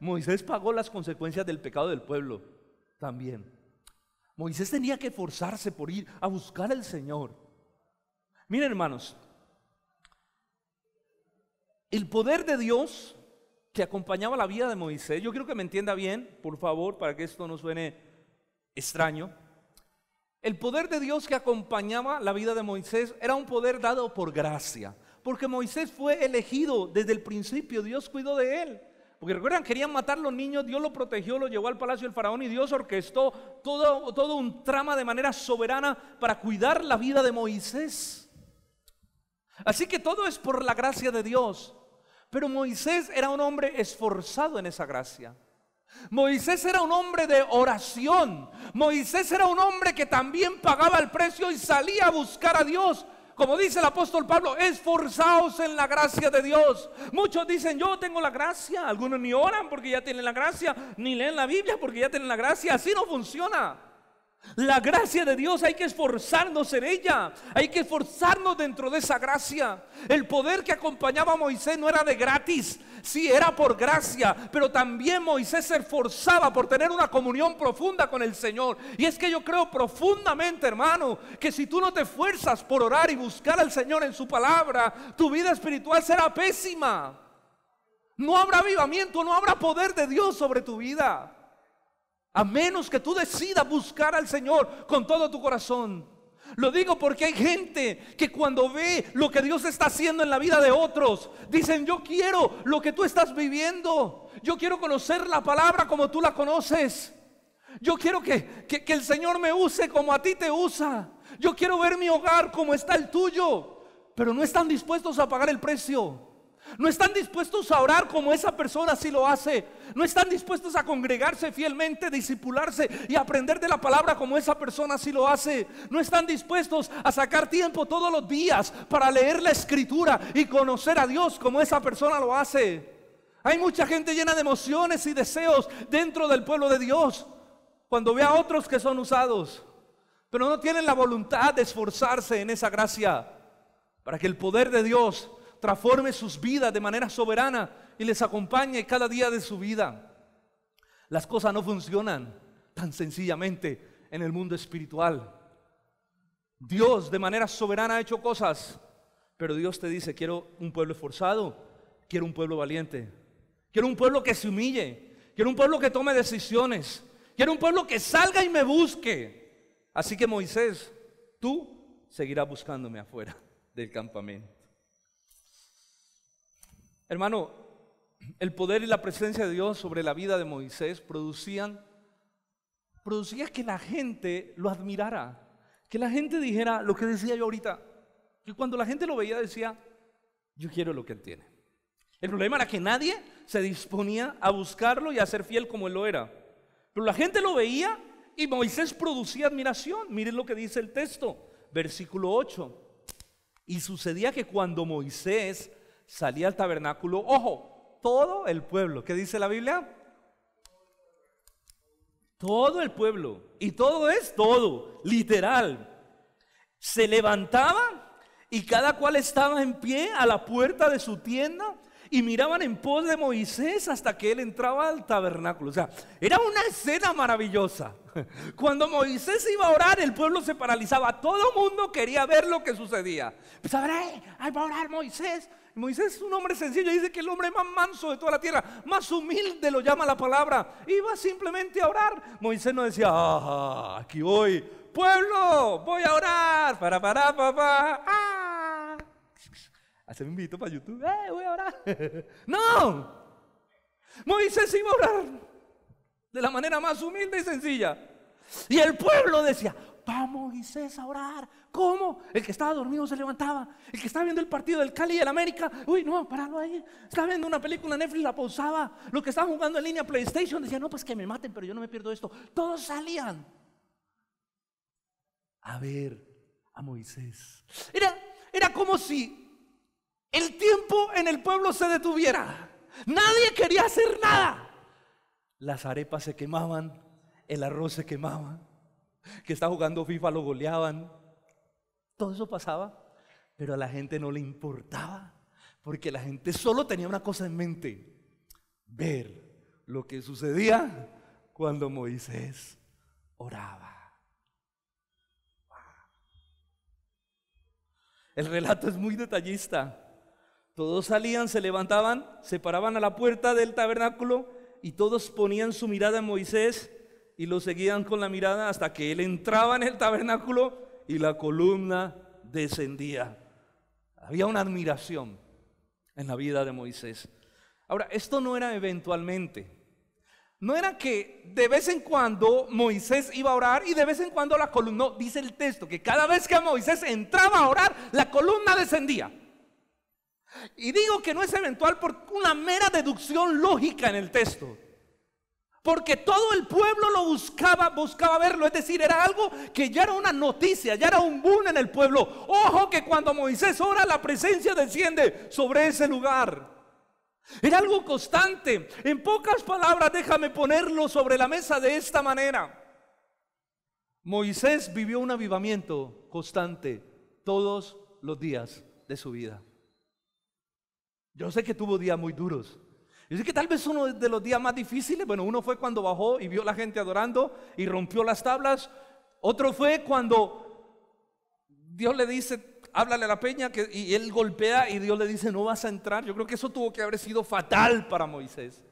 Moisés pagó las consecuencias del pecado del pueblo también. Moisés tenía que esforzarse por ir a buscar al Señor. Miren hermanos, el poder de Dios que acompañaba la vida de Moisés, yo quiero que me entienda bien, por favor, para que esto no suene extraño. El poder de Dios que acompañaba la vida de Moisés era un poder dado por gracia porque Moisés fue elegido desde el principio, Dios cuidó de él. Porque recuerdan, querían matar los niños, Dios lo protegió, lo llevó al palacio del faraón y Dios orquestó todo, todo un trama de manera soberana para cuidar la vida de Moisés. Así que todo es por la gracia de Dios. Pero Moisés era un hombre esforzado en esa gracia. Moisés era un hombre de oración. Moisés era un hombre que también pagaba el precio y salía a buscar a Dios. Como dice el apóstol Pablo, esforzaos en la gracia de Dios. Muchos dicen, yo tengo la gracia. Algunos ni oran porque ya tienen la gracia, ni leen la Biblia porque ya tienen la gracia. Así no funciona. La gracia de Dios hay que esforzarnos en ella. Hay que esforzarnos dentro de esa gracia. El poder que acompañaba a Moisés no era de gratis. Sí, era por gracia. Pero también Moisés se esforzaba por tener una comunión profunda con el Señor. Y es que yo creo profundamente, hermano, que si tú no te esfuerzas por orar y buscar al Señor en su palabra, tu vida espiritual será pésima. No habrá avivamiento, no habrá poder de Dios sobre tu vida. A menos que tú decidas buscar al Señor con todo tu corazón. Lo digo porque hay gente que cuando ve lo que Dios está haciendo en la vida de otros, dicen, yo quiero lo que tú estás viviendo. Yo quiero conocer la palabra como tú la conoces. Yo quiero que, el Señor me use como a ti te usa. Yo quiero ver mi hogar como está el tuyo. Pero no están dispuestos a pagar el precio. No están dispuestos a orar como esa persona sí lo hace. No están dispuestos a congregarse fielmente, disipularse y aprender de la palabra como esa persona sí lo hace. No están dispuestos a sacar tiempo todos los días para leer la escritura y conocer a Dios como esa persona lo hace. Hay mucha gente llena de emociones y deseos dentro del pueblo de Dios cuando ve a otros que son usados, pero no tienen la voluntad de esforzarse en esa gracia para que el poder de Dios transforme sus vidas de manera soberana y les acompañe cada día de su vida. Las cosas no funcionan tan sencillamente en el mundo espiritual. Dios de manera soberana ha hecho cosas, pero Dios te dice, quiero un pueblo esforzado, quiero un pueblo valiente, quiero un pueblo que se humille, quiero un pueblo que tome decisiones, quiero un pueblo que salga y me busque. Así que Moisés, tú seguirás buscándome afuera del campamento. Hermano, el poder y la presencia de Dios sobre la vida de Moisés producían, producía que la gente lo admirara, que la gente dijera lo que decía yo ahorita, que cuando la gente lo veía decía, yo quiero lo que él tiene. El problema era que nadie se disponía a buscarlo y a ser fiel como él lo era. Pero la gente lo veía y Moisés producía admiración. Miren lo que dice el texto, versículo 8. Y sucedía que cuando Moisés salía al tabernáculo, ojo, todo el pueblo. ¿Qué dice la Biblia? Todo el pueblo. Y todo es todo, literal. Se levantaba y cada cual estaba en pie a la puerta de su tienda y miraban en pos de Moisés hasta que él entraba al tabernáculo. O sea, era una escena maravillosa. Cuando Moisés iba a orar, el pueblo se paralizaba. Todo el mundo quería ver lo que sucedía. Pues a ahí va a orar Moisés. Moisés es un hombre sencillo, dice que el hombre más manso de toda la tierra, más humilde lo llama la palabra. Iba simplemente a orar. Moisés no decía, ah, aquí voy, pueblo, voy a orar, para, para, papá. Ah. Hace un invito para YouTube, eh, voy a orar. no, Moisés iba a orar de la manera más humilde y sencilla. Y el pueblo decía, Vamos, Moisés, a orar. ¿Cómo? El que estaba dormido se levantaba. El que estaba viendo el partido del Cali y el América. Uy, no, paralo ahí. Estaba viendo una película Netflix, la pausaba. Los que estaban jugando en línea PlayStation decía: no, pues que me maten, pero yo no me pierdo esto. Todos salían a ver a Moisés. era como si el tiempo en el pueblo se detuviera. Nadie quería hacer nada. Las arepas se quemaban, el arroz se quemaba que está jugando FIFA lo goleaban. Todo eso pasaba, pero a la gente no le importaba, porque la gente solo tenía una cosa en mente, ver lo que sucedía cuando Moisés oraba. El relato es muy detallista. Todos salían, se levantaban, se paraban a la puerta del tabernáculo y todos ponían su mirada en Moisés y lo seguían con la mirada hasta que él entraba en el tabernáculo y la columna descendía. Había una admiración en la vida de Moisés. Ahora, esto no era eventualmente. No era que de vez en cuando Moisés iba a orar y de vez en cuando la columna, no, dice el texto, que cada vez que Moisés entraba a orar, la columna descendía. Y digo que no es eventual por una mera deducción lógica en el texto. Porque todo el pueblo lo buscaba, buscaba verlo. Es decir, era algo que ya era una noticia, ya era un boom en el pueblo. Ojo que cuando Moisés ora, la presencia desciende sobre ese lugar. Era algo constante. En pocas palabras, déjame ponerlo sobre la mesa de esta manera. Moisés vivió un avivamiento constante todos los días de su vida. Yo sé que tuvo días muy duros. Yo sé que tal vez uno de los días más difíciles, bueno, uno fue cuando bajó y vio a la gente adorando y rompió las tablas. Otro fue cuando Dios le dice, háblale a la peña que, y él golpea y Dios le dice, no vas a entrar. Yo creo que eso tuvo que haber sido fatal para Moisés.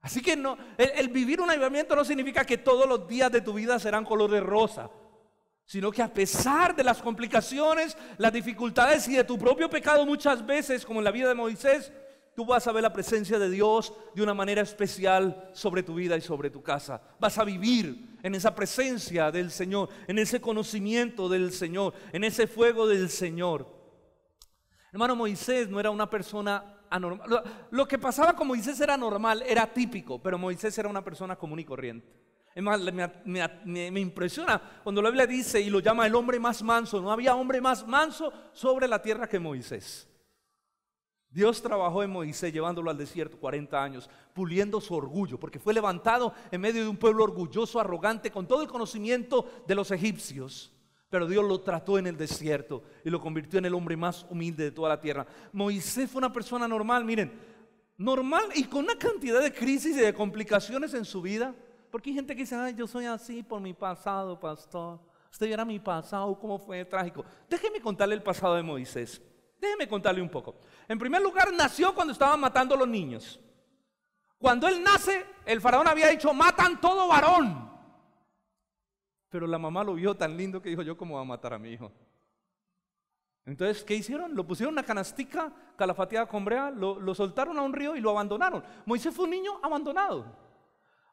Así que no, el, vivir un avivamiento no significa que todos los días de tu vida serán color de rosa sino que a pesar de las complicaciones, las dificultades y de tu propio pecado muchas veces, como en la vida de Moisés, tú vas a ver la presencia de Dios de una manera especial sobre tu vida y sobre tu casa. Vas a vivir en esa presencia del Señor, en ese conocimiento del Señor, en ese fuego del Señor. Hermano Moisés no era una persona anormal. Lo que pasaba con Moisés era normal, era típico, pero Moisés era una persona común y corriente. me, me, impresiona cuando la Biblia dice y lo llama el hombre más manso. No había hombre más manso sobre la tierra que Moisés. Dios trabajó en Moisés llevándolo al desierto 40 años, puliendo su orgullo, porque fue levantado en medio de un pueblo orgulloso, arrogante, con todo el conocimiento de los egipcios. Pero Dios lo trató en el desierto y lo convirtió en el hombre más humilde de toda la tierra. Moisés fue una persona normal, miren, normal y con una cantidad de crisis y de complicaciones en su vida. Porque hay gente que dice, yo soy así por mi pasado, pastor. Usted era mi pasado, cómo fue trágico. Déjeme contarle el pasado de Moisés. Déjeme contarle un poco. En primer lugar, nació cuando estaban matando a los niños. Cuando él nace, el faraón había dicho, matan todo varón. Pero la mamá lo vio tan lindo que dijo, yo cómo va a matar a mi hijo. Entonces, ¿qué hicieron? Lo pusieron en una canastica calafateada con brea, lo, soltaron a un río y lo abandonaron. Moisés fue un niño abandonado.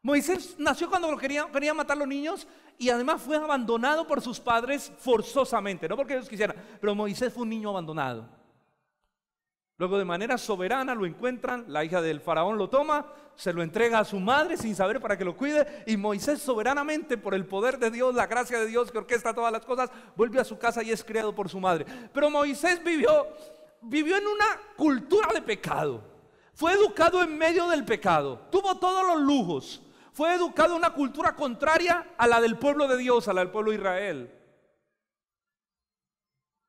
Moisés nació cuando querían quería matar los niños y además fue abandonado por sus padres forzosamente, no porque ellos quisieran, pero Moisés fue un niño abandonado. Luego de manera soberana lo encuentran, la hija del faraón lo toma, se lo entrega a su madre sin saber para que lo cuide y Moisés soberanamente por el poder de Dios, la gracia de Dios que orquesta todas las cosas, vuelve a su casa y es criado por su madre. Pero Moisés vivió vivió en una cultura de pecado. Fue educado en medio del pecado. Tuvo todos los lujos. Fue educado en una cultura contraria a la del pueblo de Dios, a la del pueblo de Israel.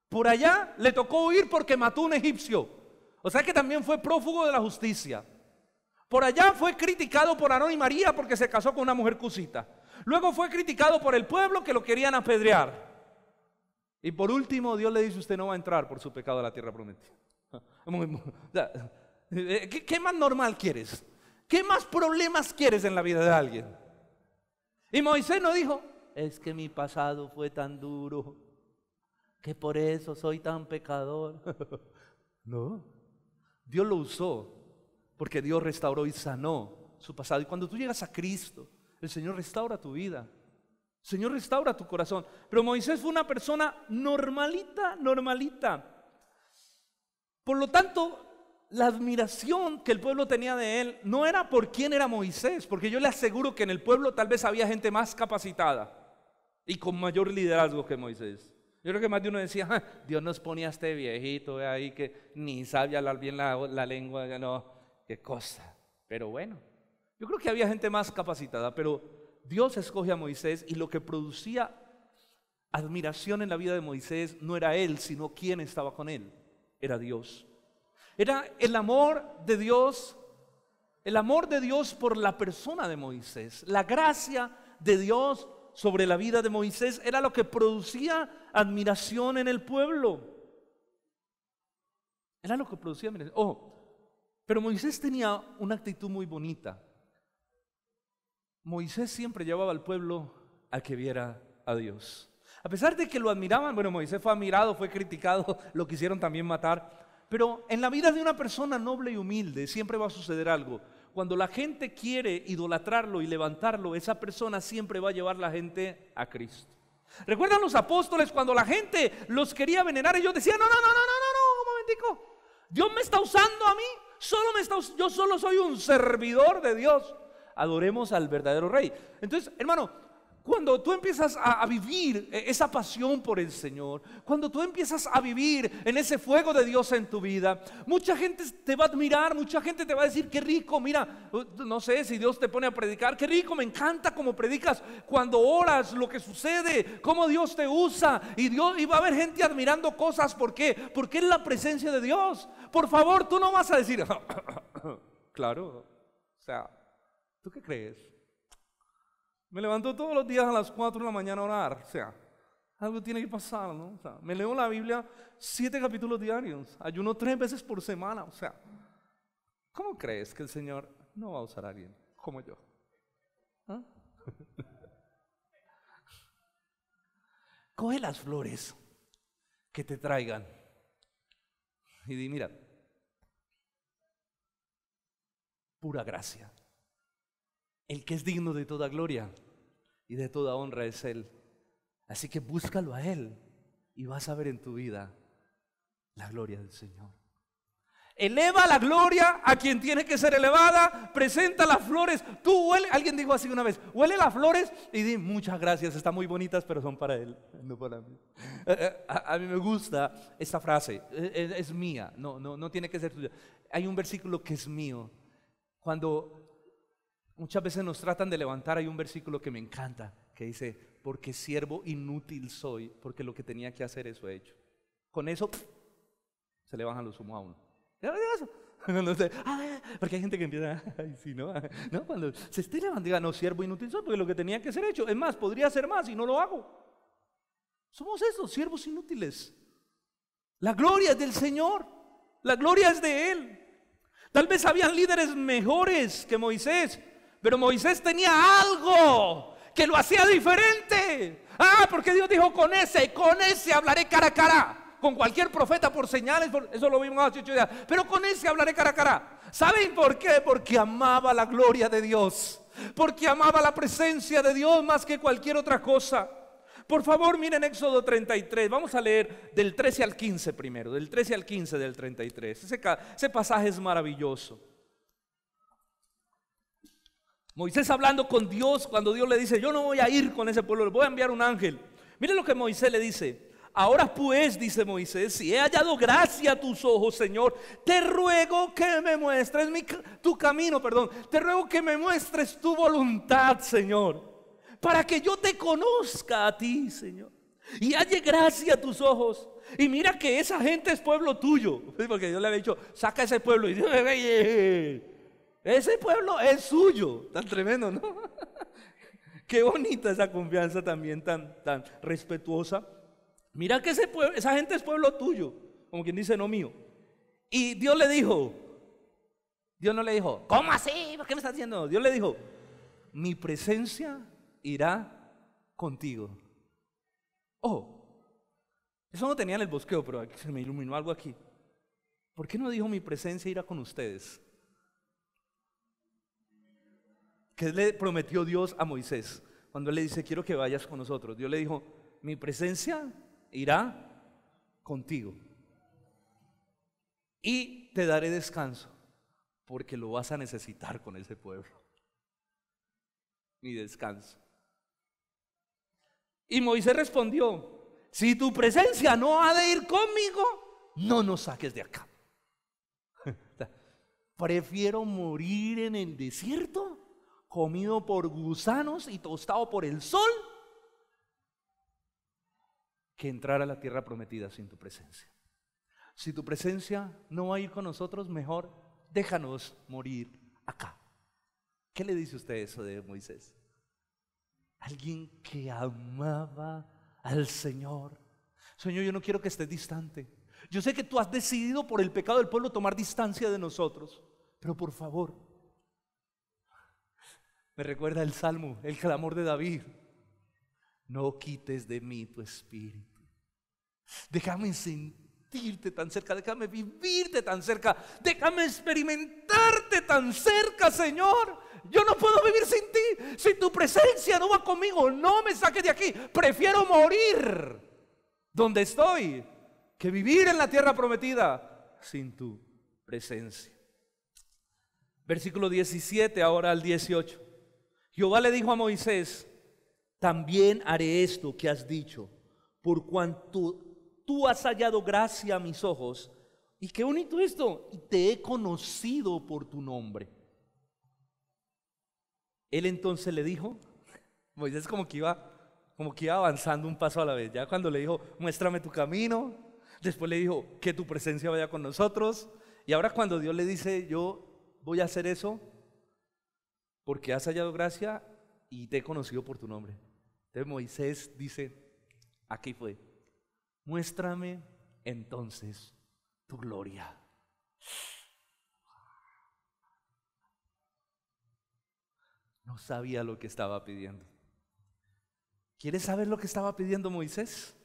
Por allá le tocó huir porque mató a un egipcio. O sea que también fue prófugo de la justicia. Por allá fue criticado por Aarón y María porque se casó con una mujer cusita. Luego fue criticado por el pueblo que lo querían apedrear. Y por último, Dios le dice: Usted no va a entrar por su pecado a la tierra prometida. Eh, ¿Qué más normal quieres? ¿Qué más problemas quieres en la vida de alguien? Y Moisés no dijo: Es que mi pasado fue tan duro que por eso soy tan pecador. no. Dios lo usó porque Dios restauró y sanó su pasado. Y cuando tú llegas a Cristo, el Señor restaura tu vida. El Señor restaura tu corazón. Pero Moisés fue una persona normalita, normalita. Por lo tanto, la admiración que el pueblo tenía de él no era por quién era Moisés, porque yo le aseguro que en el pueblo tal vez había gente más capacitada y con mayor liderazgo que Moisés. Yo creo que más de uno decía, ah, Dios nos ponía a este viejito ahí que ni sabía hablar bien la, lengua, ya no, qué cosa. Pero bueno, yo creo que había gente más capacitada, pero Dios escoge a Moisés y lo que producía admiración en la vida de Moisés no era él, sino quien estaba con él, era Dios. Era el amor de Dios, el amor de Dios por la persona de Moisés, la gracia de Dios sobre la vida de Moisés era lo que producía admiración en el pueblo. Era lo que producía pero Moisés tenía una actitud muy bonita. Moisés siempre llevaba al pueblo a que viera a Dios. A pesar de que lo admiraban, bueno, Moisés fue admirado, fue criticado, lo quisieron también matar. Pero en la vida de una persona noble y humilde siempre va a suceder algo. Cuando la gente quiere idolatrarlo y levantarlo, esa persona siempre va a llevar la gente a Cristo. ¿Recuerdan los apóstoles cuando la gente los quería venerar? Ellos decían, no, no, no, no, no, no, no, un momentico. Dios me está usando a mí. Solo me está, yo solo soy un servidor de Dios. Adoremos al verdadero rey. Entonces, hermano, cuando tú empiezas a, vivir eh, esa pasión por el Señor, cuando tú empiezas a vivir en ese fuego de Dios en tu vida, mucha gente te va a admirar, mucha gente te va a decir, qué rico, mira, uh, no sé si Dios te pone a predicar, qué rico, me encanta cómo predicas, cuando oras, lo que sucede, cómo Dios te usa. Y, Dios, y va a haber gente admirando cosas, ¿por qué? Porque es la presencia de Dios. Por favor, tú no vas a decir, claro, o sea, ¿tú qué crees? Me levanto todos los días a las 4 de la mañana a orar. O sea, algo tiene que pasar, ¿no? O sea, me leo la Biblia siete capítulos diarios. Ayuno tres veces por semana. O sea, ¿cómo crees que el Señor no va a usar a alguien como yo? ¿Ah? Coge las flores que te traigan y di, mira, pura gracia el que es digno de toda gloria y de toda honra es Él. Así que búscalo a Él y vas a ver en tu vida la gloria del Señor. Eleva la gloria a quien tiene que ser elevada. Presenta las flores. Tú huele, alguien dijo así una vez, huele las flores y di muchas gracias, están muy bonitas, pero son para él, no para mí. Eh, eh, a, mí me gusta esta frase, es, eh, es mía, no, no, no tiene que ser tuya. Hay un versículo que es mío. Cuando Muchas veces nos tratan de levantar, hay un versículo que me encanta, que dice, porque siervo inútil soy, porque lo que tenía que hacer eso he hecho. Con eso se le bajan los humos a uno. Ah, porque hay gente que empieza, ay, no, cuando se esté levantando, diga, no, siervo inútil soy, porque lo que tenía que ser hecho, es más, podría ser más y no lo hago. Somos esos, siervos inútiles. La gloria es del Señor, la gloria es de Él.
Tal vez habían líderes
mejores que Moisés, pero Moisés tenía algo que lo hacía diferente. Ah, porque Dios dijo con ese, con ese hablaré cara a cara. Con cualquier profeta por señales, eso lo vimos hace ocho días. Pero con ese hablaré cara a cara. ¿Saben por qué? Porque amaba la gloria de Dios. Porque amaba la presencia de Dios más que cualquier otra cosa. Por favor, miren Éxodo 33. Vamos a leer del 13 al 15 primero. Del 13 al 15 del 33. Ese, ese pasaje es maravilloso. Moisés hablando con Dios cuando Dios le dice, yo no voy a ir con ese pueblo, le voy a enviar un ángel. Mire lo que Moisés le dice. Ahora pues, dice Moisés, si he hallado gracia a tus ojos, Señor, te ruego que me muestres tu camino, perdón. Te ruego que me muestres tu voluntad, Señor, para que yo te conozca a ti, Señor. Y halle gracia a tus ojos. Y mira que esa gente es pueblo tuyo. Porque Dios le había dicho, saca ese pueblo. Y Ese pueblo es suyo. Tan tremendo, ¿no? Qué bonita esa confianza también, tan, tan respetuosa. Mira que ese pueblo, esa gente es pueblo tuyo, como quien dice, no mío. Y Dios le dijo, Dios no le dijo, ¿cómo así? qué me estás diciendo? Dios le dijo, mi presencia irá contigo. Oh, eso no tenía en el bosqueo, pero se me iluminó algo aquí. ¿Por qué no dijo mi presencia irá con ustedes? ¿Qué le prometió Dios a Moisés? Cuando él le dice, quiero que vayas con nosotros. Dios le dijo, mi presencia irá contigo. Y te daré descanso, porque lo vas a necesitar con ese pueblo. Mi descanso. Y Moisés respondió, si tu presencia no ha de ir conmigo, no nos saques de acá. Prefiero morir en el desierto comido por gusanos y tostado por el sol, que entrar a la tierra prometida sin tu presencia. Si tu presencia no va a ir con nosotros, mejor déjanos morir acá. ¿Qué le dice usted eso de Moisés? Alguien que amaba al Señor. Señor, yo no quiero que estés distante. Yo sé que tú has decidido por el pecado del pueblo tomar distancia de nosotros, pero por favor, me recuerda el Salmo, el clamor de David. No quites de mí tu espíritu. Déjame sentirte tan cerca, déjame vivirte tan cerca, déjame experimentarte tan cerca, Señor. Yo no puedo vivir sin ti. sin tu presencia no va conmigo, no me saques de aquí. Prefiero morir donde estoy que vivir en la tierra prometida sin tu presencia. Versículo 17, ahora al 18. Jehová le dijo a Moisés, también haré esto que has dicho, por cuanto tú has hallado gracia a mis ojos. Y qué bonito esto, y te he conocido por tu nombre. Él entonces le dijo, Moisés como que iba, como que iba avanzando un paso a la vez. Ya cuando le dijo, muéstrame tu camino, después le dijo, que tu presencia vaya con nosotros. Y ahora cuando Dios le dice, yo voy a hacer eso, porque has hallado gracia y te he conocido por tu nombre. Entonces Moisés dice, aquí fue, muéstrame entonces tu gloria. No sabía lo que estaba pidiendo. ¿Quieres saber lo que estaba pidiendo Moisés?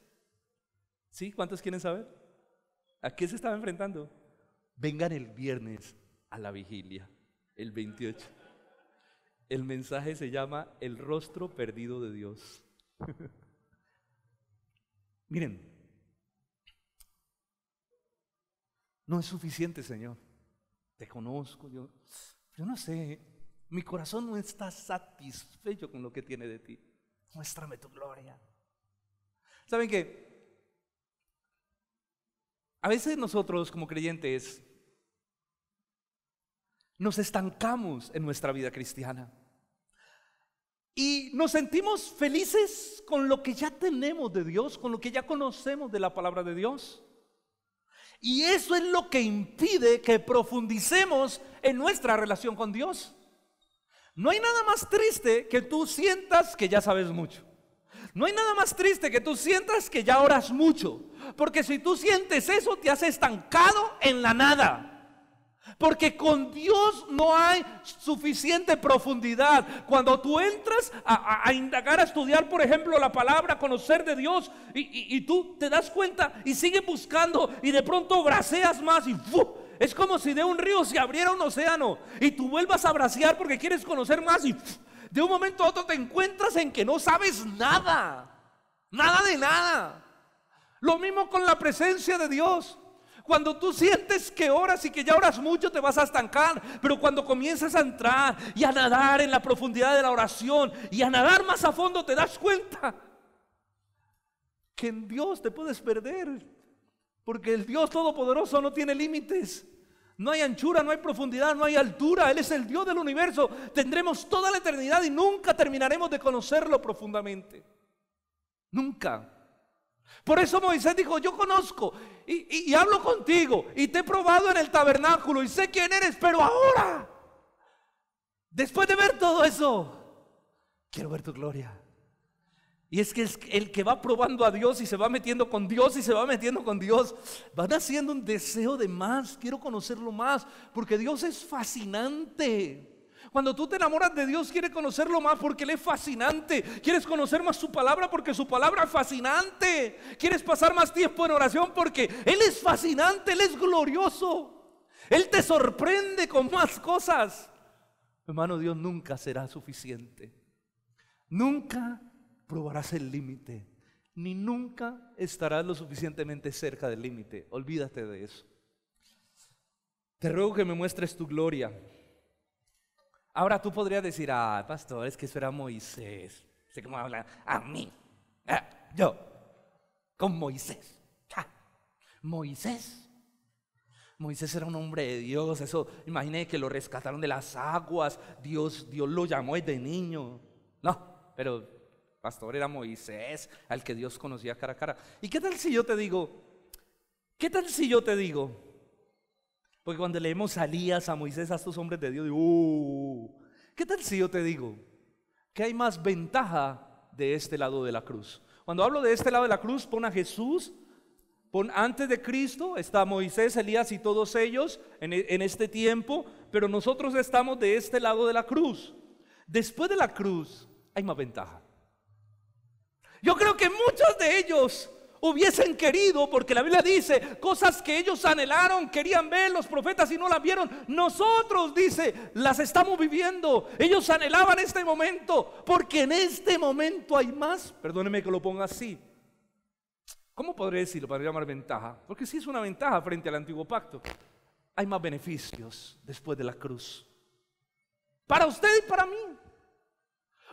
¿Sí? ¿Cuántos quieren saber? ¿A qué se estaba enfrentando? Vengan el viernes a la vigilia, el 28. El mensaje se llama El rostro perdido de Dios. Miren, no es suficiente, Señor. Te conozco, yo, yo no sé, mi corazón no está satisfecho con lo que tiene de ti. Muéstrame tu gloria. ¿Saben qué? A veces nosotros como creyentes nos estancamos en nuestra vida cristiana. Y nos sentimos felices con lo que ya tenemos de Dios, con lo que ya conocemos de la palabra de Dios. Y eso es lo que impide que profundicemos en nuestra relación con Dios. No hay nada más triste que tú sientas que ya sabes mucho. No hay nada más triste que tú sientas que ya oras mucho. Porque si tú sientes eso, te has estancado en la nada. Porque con Dios no hay suficiente profundidad. Cuando tú entras a, indagar, a estudiar, por ejemplo, la palabra, conocer de Dios, y, tú te das cuenta y sigues buscando y de pronto braceas más y es como si de un río se abriera un océano y tú vuelvas a bracear porque quieres conocer más y de un momento a otro te encuentras en que no sabes nada, nada de nada. Lo mismo con la presencia de Dios. Cuando tú sientes que oras y que ya oras mucho, te vas a estancar. Pero cuando comienzas a entrar y a nadar en la profundidad de la oración y a nadar más a fondo, te das cuenta que en Dios te puedes perder. Porque el Dios Todopoderoso no tiene límites. No hay anchura, no hay profundidad, no hay altura. Él es el Dios del universo. Tendremos toda la eternidad y nunca terminaremos de conocerlo profundamente. Nunca. Por eso Moisés dijo, yo conozco y, hablo contigo y te he probado en el tabernáculo y sé quién eres, pero ahora, después de ver todo eso, quiero ver tu gloria. Y es que es el que va probando a Dios y se va metiendo con Dios y se va metiendo con Dios, van haciendo un deseo de más, quiero conocerlo más, porque Dios es fascinante. Cuando tú te enamoras de Dios, quieres conocerlo más porque Él es fascinante. Quieres conocer más su palabra porque su palabra es fascinante. Quieres pasar más tiempo en oración porque Él es fascinante, Él es glorioso. Él te sorprende con más cosas. Hermano, Dios nunca será suficiente. Nunca probarás el límite. Ni nunca estarás lo suficientemente cerca del límite. Olvídate de eso. Te ruego que me muestres tu gloria Ahora tú podrías decir, ah, pastor, es que eso era Moisés. Sé cómo habla a mí, yo, con Moisés. Moisés. Moisés era un hombre de Dios, eso, imagínate que lo rescataron de las aguas, Dios, Dios lo llamó desde niño. No, pero pastor era Moisés, al que Dios conocía cara a cara. ¿Y qué tal si yo te digo, qué tal si yo te digo, porque cuando leemos a Elías, a Moisés, a estos hombres de Dios, digo, uh, ¿qué tal si yo te digo que hay más ventaja de este lado de la cruz? Cuando hablo de este lado de la cruz, pon a Jesús, pon antes de Cristo, está Moisés, Elías y todos ellos en e, este tiempo, pero nosotros estamos de este lado de la cruz. Después de la cruz hay más ventaja. Yo creo que muchos de ellos hubiesen querido, porque la Biblia dice, cosas que ellos anhelaron, querían ver los profetas y no las vieron. Nosotros, dice, las estamos viviendo. Ellos anhelaban este momento, porque en este momento hay más. Perdóneme que lo ponga así. ¿Cómo podría decirlo para llamar ventaja? Porque sí es una ventaja frente al antiguo pacto. Hay más beneficios después de la cruz. Para usted y para mí.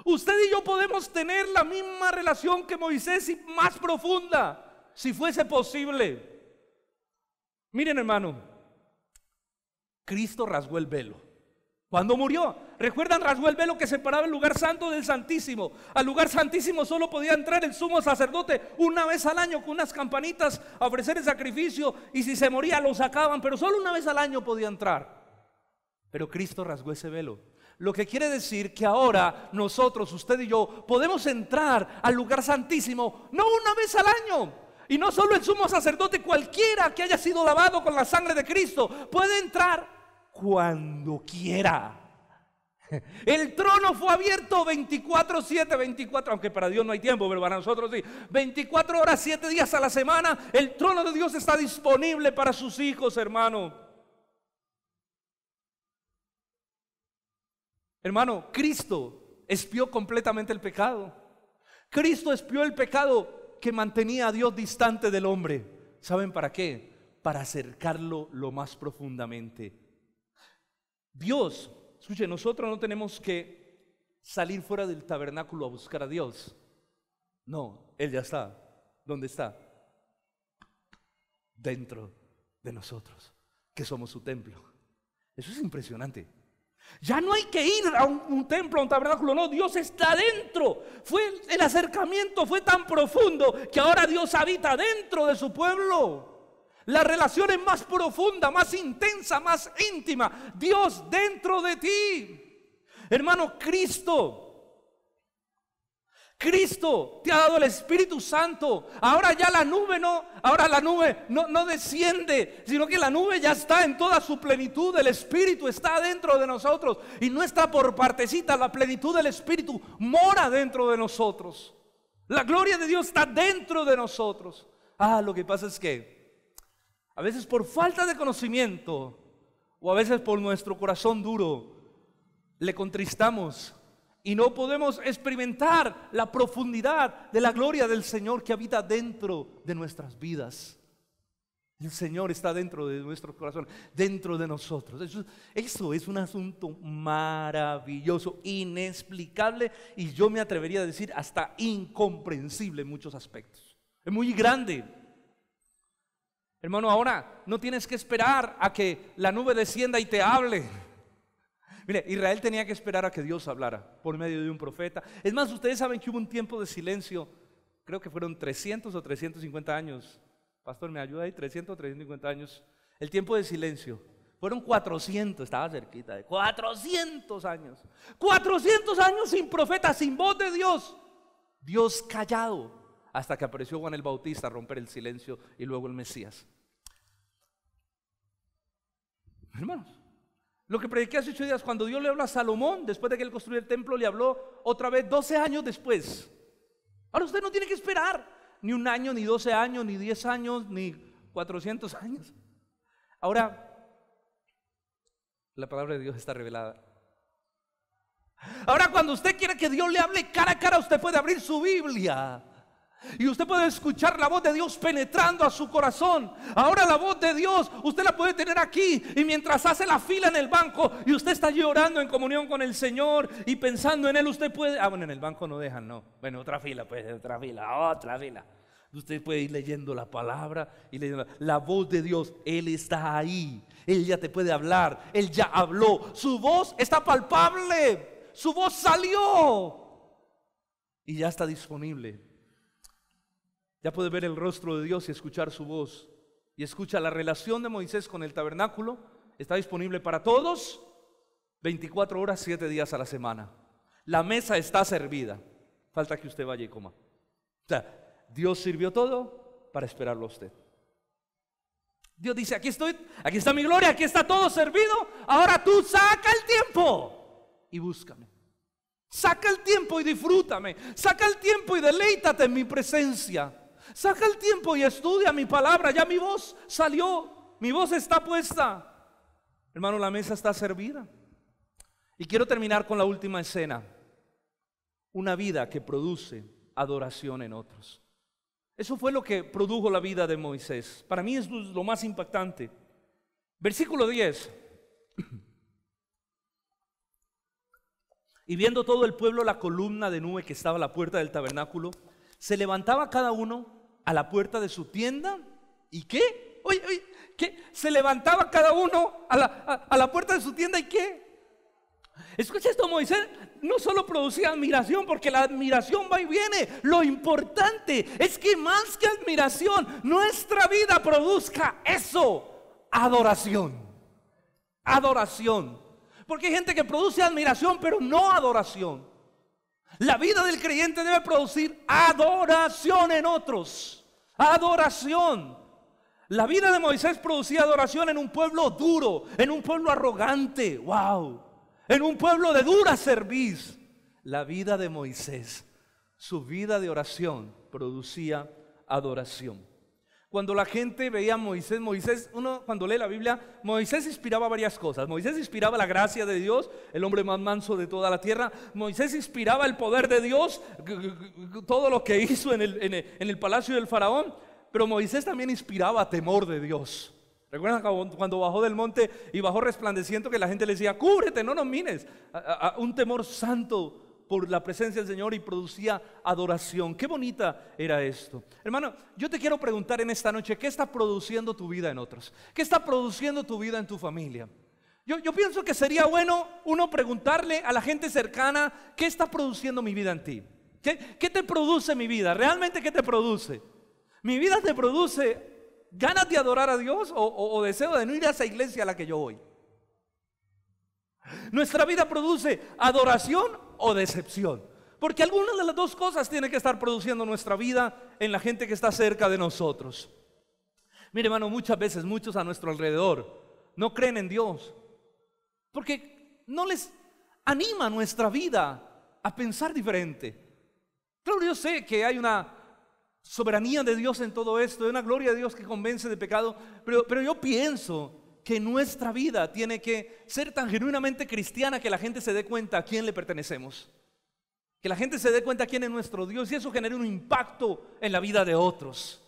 Usted y yo podemos tener la misma relación que Moisés y más profunda, si fuese posible. Miren hermano, Cristo rasgó el velo. Cuando murió, recuerdan, rasgó el velo que separaba el lugar santo del santísimo. Al lugar santísimo solo podía entrar el sumo sacerdote una vez al año con unas campanitas a ofrecer el sacrificio y si se moría lo sacaban, pero solo una vez al año podía entrar. Pero Cristo rasgó ese velo lo que quiere decir que ahora nosotros, usted y yo, podemos entrar al lugar santísimo, no una vez al año. Y no solo el sumo sacerdote, cualquiera que haya sido lavado con la sangre de Cristo, puede entrar cuando quiera. El trono fue abierto 24, 7, 24, aunque para Dios no hay tiempo, pero para nosotros sí. 24 horas, 7 días a la semana, el trono de Dios está disponible para sus hijos, hermano. Hermano, Cristo espió completamente el pecado. Cristo espió el pecado que mantenía a Dios distante del hombre. ¿Saben para qué? Para acercarlo lo más profundamente. Dios, escuche, nosotros no tenemos que salir fuera del tabernáculo a buscar a Dios. No, Él ya está. ¿Dónde está? Dentro de nosotros, que somos su templo. Eso es impresionante. Ya no hay que ir a un, templo, a un tabernáculo, no, Dios está dentro. Fue el acercamiento fue tan profundo que ahora Dios habita dentro de su pueblo. La relación es más profunda, más intensa, más íntima. Dios dentro de ti. Hermano, Cristo Cristo te ha dado el Espíritu Santo. Ahora ya la nube no, ahora la nube no, desciende, sino que la nube ya está en toda su plenitud. El Espíritu está dentro de nosotros y no está por partecita. La plenitud del Espíritu mora dentro de nosotros. La gloria de Dios está dentro de nosotros. Ah, lo que pasa es que a veces por falta de conocimiento o a veces por nuestro corazón duro le contristamos y no podemos experimentar la profundidad de la gloria del Señor que habita dentro de nuestras vidas. El Señor está dentro de nuestro corazón, dentro de nosotros. Eso, es un asunto maravilloso, inexplicable y yo me atrevería a decir hasta incomprensible en muchos aspectos. Es muy grande. Hermano, ahora no tienes que esperar a que la nube descienda y te hable. Mire, Israel tenía que esperar a que Dios hablara por medio de un profeta. Es más, ustedes saben que hubo un tiempo de silencio, creo que fueron 300 o 350 años. Pastor, ¿me ayuda ahí? 300 o 350 años. El tiempo de silencio. Fueron 400, estaba cerquita de 400 años. 400 años sin profeta, sin voz de Dios. Dios callado hasta que apareció Juan el Bautista a romper el silencio y luego el Mesías. Hermanos, lo que prediqué hace ocho días, cuando Dios le habla a Salomón, después de que él construyó el templo, le habló otra vez 12 años después. Ahora usted no tiene que esperar ni un año, ni 12 años, ni 10 años, ni 400 años. Ahora, la palabra de Dios está revelada. Ahora, cuando usted quiere que Dios le hable cara a cara, usted puede abrir su Biblia y usted puede escuchar la voz de Dios penetrando a su corazón. Ahora la voz de Dios usted la puede tener aquí. Y mientras hace la fila en el banco y usted está llorando en comunión con el Señor y pensando en Él, usted puede... Ah, bueno, en el banco no dejan, no. Bueno, otra fila, pues, otra fila, otra fila. Usted puede ir leyendo la palabra y leyendo la voz de Dios. Él está ahí. Él ya te puede hablar. Él ya habló. Su voz está palpable. Su voz salió. Y ya está disponible ya puede ver el rostro de Dios y escuchar su voz. Y escucha, la relación de Moisés con el tabernáculo está disponible para todos 24 horas, 7 días a la semana. La mesa está servida. Falta que usted vaya y coma. O sea, Dios sirvió todo para esperarlo a usted. Dios dice, aquí estoy, aquí está mi gloria, aquí está todo servido. Ahora tú saca el tiempo y búscame. Saca el tiempo y disfrútame. Saca el tiempo y deleítate en mi presencia. Saca el tiempo y estudia mi palabra. Ya mi voz salió. Mi voz está puesta. Hermano, la mesa está servida. Y quiero terminar con la última escena. Una vida que produce adoración en otros. Eso fue lo que produjo la vida de Moisés. Para mí es lo más impactante. Versículo 10. Y viendo todo el pueblo la columna de nube que estaba a la puerta del tabernáculo, se levantaba cada uno a la puerta de su tienda y qué? Oye, oye, ¿qué? Se levantaba cada uno a la, puerta de su tienda y qué? Escucha esto, Moisés no solo producía admiración, porque la admiración va y viene. Lo importante es que más que admiración, nuestra vida produzca eso, adoración. Adoración. Porque hay gente que produce admiración, pero no adoración. La vida del creyente debe producir adoración en otros. Adoración. La vida de Moisés producía adoración en un pueblo duro, en un pueblo arrogante, wow, en un pueblo de dura serviz La vida de Moisés, su vida de oración producía adoración. Cuando la gente veía a Moisés, Moisés, uno cuando lee la Biblia, Moisés inspiraba varias cosas. Moisés inspiraba la gracia de Dios, el hombre más manso de toda la tierra. Moisés inspiraba el poder de Dios, todo lo que hizo en el, palacio del faraón. Pero Moisés también inspiraba temor de Dios. ¿Recuerdan cuando bajó del monte y bajó resplandeciendo que la gente le decía, cúbrete, no nos mines? un temor santo por la presencia del Señor y producía adoración. Qué bonita era esto. Hermano, yo te quiero preguntar en esta noche, ¿qué está produciendo tu vida en otros? ¿Qué está produciendo tu vida en tu familia? Yo, pienso que sería bueno uno preguntarle a la gente cercana, ¿qué está produciendo mi vida en ti? ¿Qué, te produce mi vida? ¿Realmente qué te produce? Mi vida te produce ganas de adorar a Dios o, o, deseo de no ir a esa iglesia a la que yo voy. Nuestra vida produce adoración o decepción. Porque alguna de las dos cosas tiene que estar produciendo nuestra vida en la gente que está cerca de nosotros. Mire, hermano, muchas veces muchos a nuestro alrededor no creen en Dios. Porque no les anima nuestra vida a pensar diferente. Claro, yo sé que hay una soberanía de Dios en todo esto, hay una gloria de Dios que convence de pecado, pero, pero yo pienso que nuestra vida tiene que ser tan genuinamente cristiana que la gente se dé cuenta a quién le pertenecemos. Que la gente se dé cuenta a quién es nuestro Dios y eso genere un impacto en la vida de otros.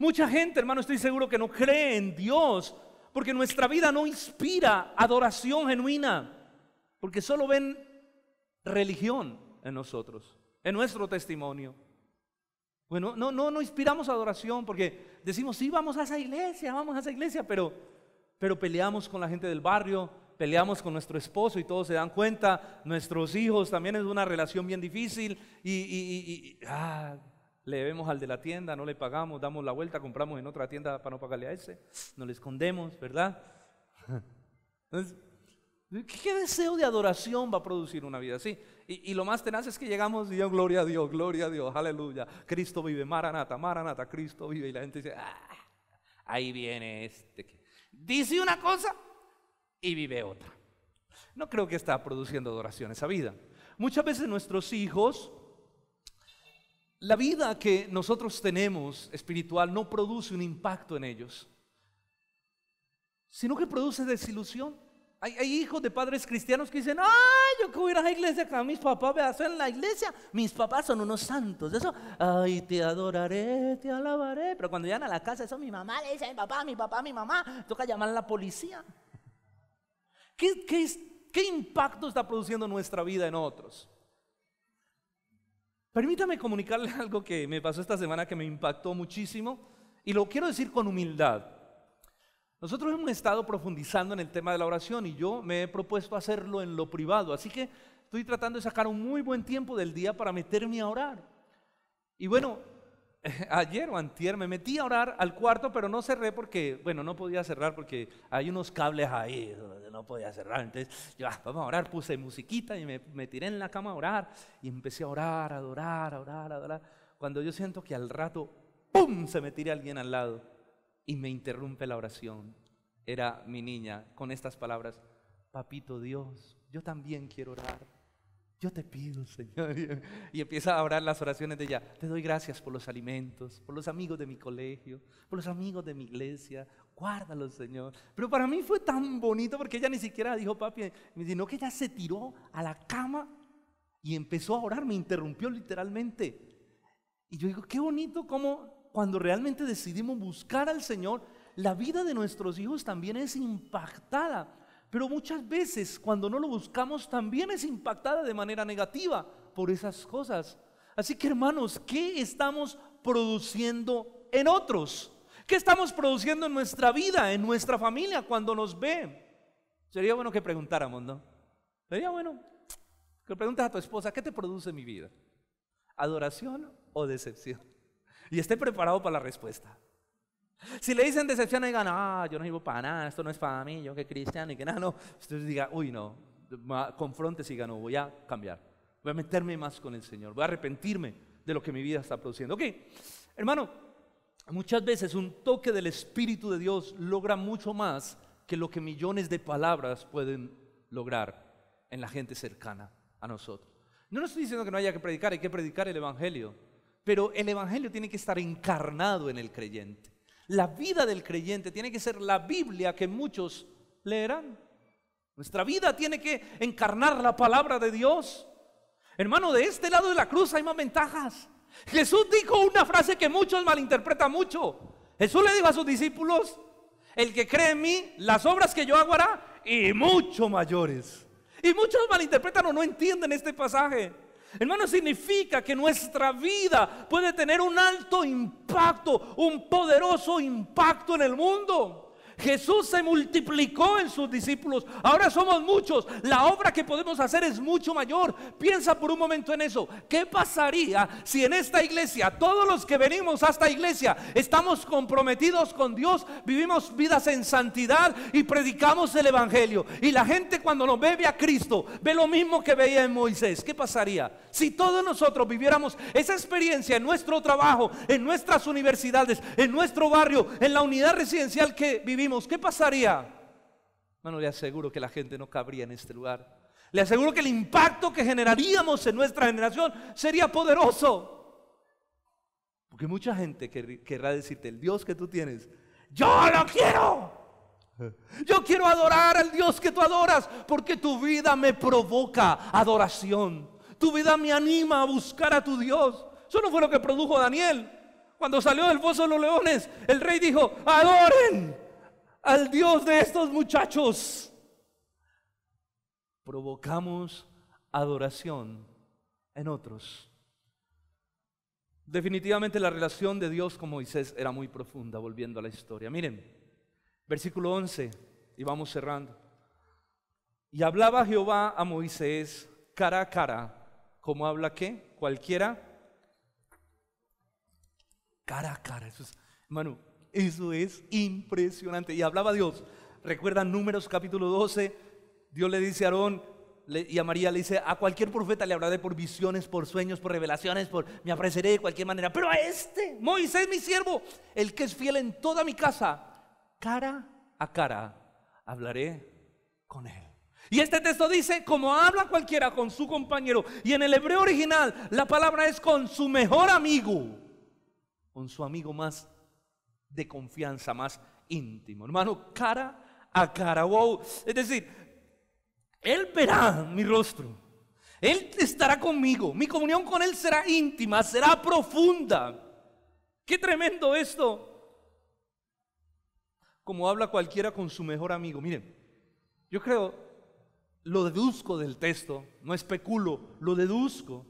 Mucha gente, hermano, estoy seguro que no cree en Dios porque nuestra vida no inspira adoración genuina, porque solo ven religión en nosotros, en nuestro testimonio. Bueno, no, no, no inspiramos adoración porque decimos, sí, vamos a esa iglesia, vamos a esa iglesia, pero pero peleamos con la gente del barrio, peleamos con nuestro esposo y todos se dan cuenta, nuestros hijos también es una relación bien difícil y, ah, le debemos al de la tienda, no le pagamos, damos la vuelta, compramos en otra tienda para no pagarle a ese, no le escondemos, ¿verdad? ¿Qué deseo de adoración va a producir una vida así? Y, lo más tenaz es que llegamos y digamos, gloria a Dios, gloria a Dios, aleluya. Cristo vive, Maranata, Maranata, Cristo vive. Y la gente dice, ah, ahí viene este. que, dice una cosa y vive otra. No creo que está produciendo adoración esa vida. Muchas veces nuestros hijos, la vida que nosotros tenemos espiritual no produce un impacto en ellos, sino que produce desilusión. Hay, hijos de padres cristianos que dicen, ay, yo que ir a la iglesia, ¡Que mis papás me hacen la iglesia, mis papás son unos santos, eso, ay, te adoraré, te alabaré, pero cuando llegan a la casa, eso mi mamá le dice mi papá, mi papá, mi mamá, toca llamar a la policía. ¿Qué, qué impacto está produciendo nuestra vida en otros? Permítame comunicarle algo que me pasó esta semana que me impactó muchísimo y lo quiero decir con humildad. Nosotros hemos estado profundizando en el tema de la oración y yo me he propuesto hacerlo en lo privado, así que estoy tratando de sacar un muy buen tiempo del día para meterme a orar. Y bueno, ayer o antier me metí a orar al cuarto, pero no cerré porque, bueno, no podía cerrar porque hay unos cables ahí, no podía cerrar. Entonces, yo, ah, vamos a orar, puse musiquita y me, me, tiré en la cama a orar y empecé a orar, a orar, a orar, a orar. Cuando yo siento que al rato, ¡pum!, se me tira alguien al lado y me interrumpe la oración. Era mi niña con estas palabras, papito Dios, yo también quiero orar. Yo te pido, Señor. Y empieza a orar las oraciones de ella. Te doy gracias por los alimentos, por los amigos de mi colegio, por los amigos de mi iglesia. guárdalo Señor. Pero para mí fue tan bonito porque ella ni siquiera dijo, papi, sino que ella se tiró a la cama y empezó a orar. Me interrumpió literalmente. Y yo digo, qué bonito cómo cuando realmente decidimos buscar al Señor, la vida de nuestros hijos también es impactada. Pero muchas veces cuando no lo buscamos también es impactada de manera negativa por esas cosas. Así que hermanos, ¿qué estamos produciendo en otros? ¿Qué estamos produciendo en nuestra vida, en nuestra familia cuando nos ve? Sería bueno que preguntáramos, ¿no? Sería bueno que preguntes a tu esposa, ¿qué te produce mi vida? ¿Adoración o decepción? y esté preparado para la respuesta. Si le dicen decepción, digan, ah, yo no vivo para nada, esto no es para mí, yo que cristiano y que nada, no. Ustedes diga, uy, no, confronte y no, voy a cambiar, voy a meterme más con el Señor, voy a arrepentirme de lo que mi vida está produciendo. Ok, hermano, muchas veces un toque del Espíritu de Dios logra mucho más que lo que millones de palabras pueden lograr en la gente cercana a nosotros. No nos estoy diciendo que no haya que predicar, hay que predicar el Evangelio pero el Evangelio tiene que estar encarnado en el creyente. La vida del creyente tiene que ser la Biblia que muchos leerán. Nuestra vida tiene que encarnar la palabra de Dios. Hermano, de este lado de la cruz hay más ventajas. Jesús dijo una frase que muchos malinterpretan mucho. Jesús le dijo a sus discípulos, el que cree en mí, las obras que yo hago hará y mucho mayores. Y muchos malinterpretan o no entienden este pasaje. Hermano, significa que nuestra vida puede tener un alto impacto, un poderoso impacto en el mundo. Jesús se multiplicó en sus discípulos. Ahora somos muchos. La obra que podemos hacer es mucho mayor. Piensa por un momento en eso. ¿Qué pasaría si en esta iglesia, todos los que venimos a esta iglesia, estamos comprometidos con Dios, vivimos vidas en santidad y predicamos el Evangelio? Y la gente cuando nos bebe a Cristo ve lo mismo que veía en Moisés. ¿Qué pasaría? Si todos nosotros viviéramos esa experiencia en nuestro trabajo, en nuestras universidades, en nuestro barrio, en la unidad residencial que vivimos, ¿qué pasaría? bueno le aseguro que la gente no cabría en este lugar. Le aseguro que el impacto que generaríamos en nuestra generación sería poderoso. Porque mucha gente querrá decirte, el Dios que tú tienes, yo lo quiero. Yo quiero adorar al Dios que tú adoras, porque tu vida me provoca adoración. Tu vida me anima a buscar a tu Dios. Eso no fue lo que produjo Daniel. Cuando salió del foso de los leones, el rey dijo, adoren, al Dios de estos muchachos. Provocamos adoración en otros. Definitivamente la relación de Dios con Moisés era muy profunda, volviendo a la historia. Miren, versículo 11, y vamos cerrando. Y hablaba Jehová a Moisés cara a cara, como habla qué? Cualquiera. Cara a cara. Eso es impresionante. Y hablaba Dios. Recuerda Números capítulo 12. Dios le dice a Aarón y a María, le dice, a cualquier profeta le hablaré por visiones, por sueños, por revelaciones, por, me apreciaré de cualquier manera. Pero a este, Moisés mi siervo, el que es fiel en toda mi casa, cara a cara, hablaré con él. Y este texto dice, como habla cualquiera con su compañero. Y en el hebreo original, la palabra es con su mejor amigo, con su amigo más de confianza más íntimo. Hermano, cara a cara, wow. Es decir, Él verá mi rostro. Él estará conmigo. Mi comunión con Él será íntima, será profunda. Qué tremendo esto. Como habla cualquiera con su mejor amigo. Miren, yo creo, lo deduzco del texto, no especulo, lo deduzco.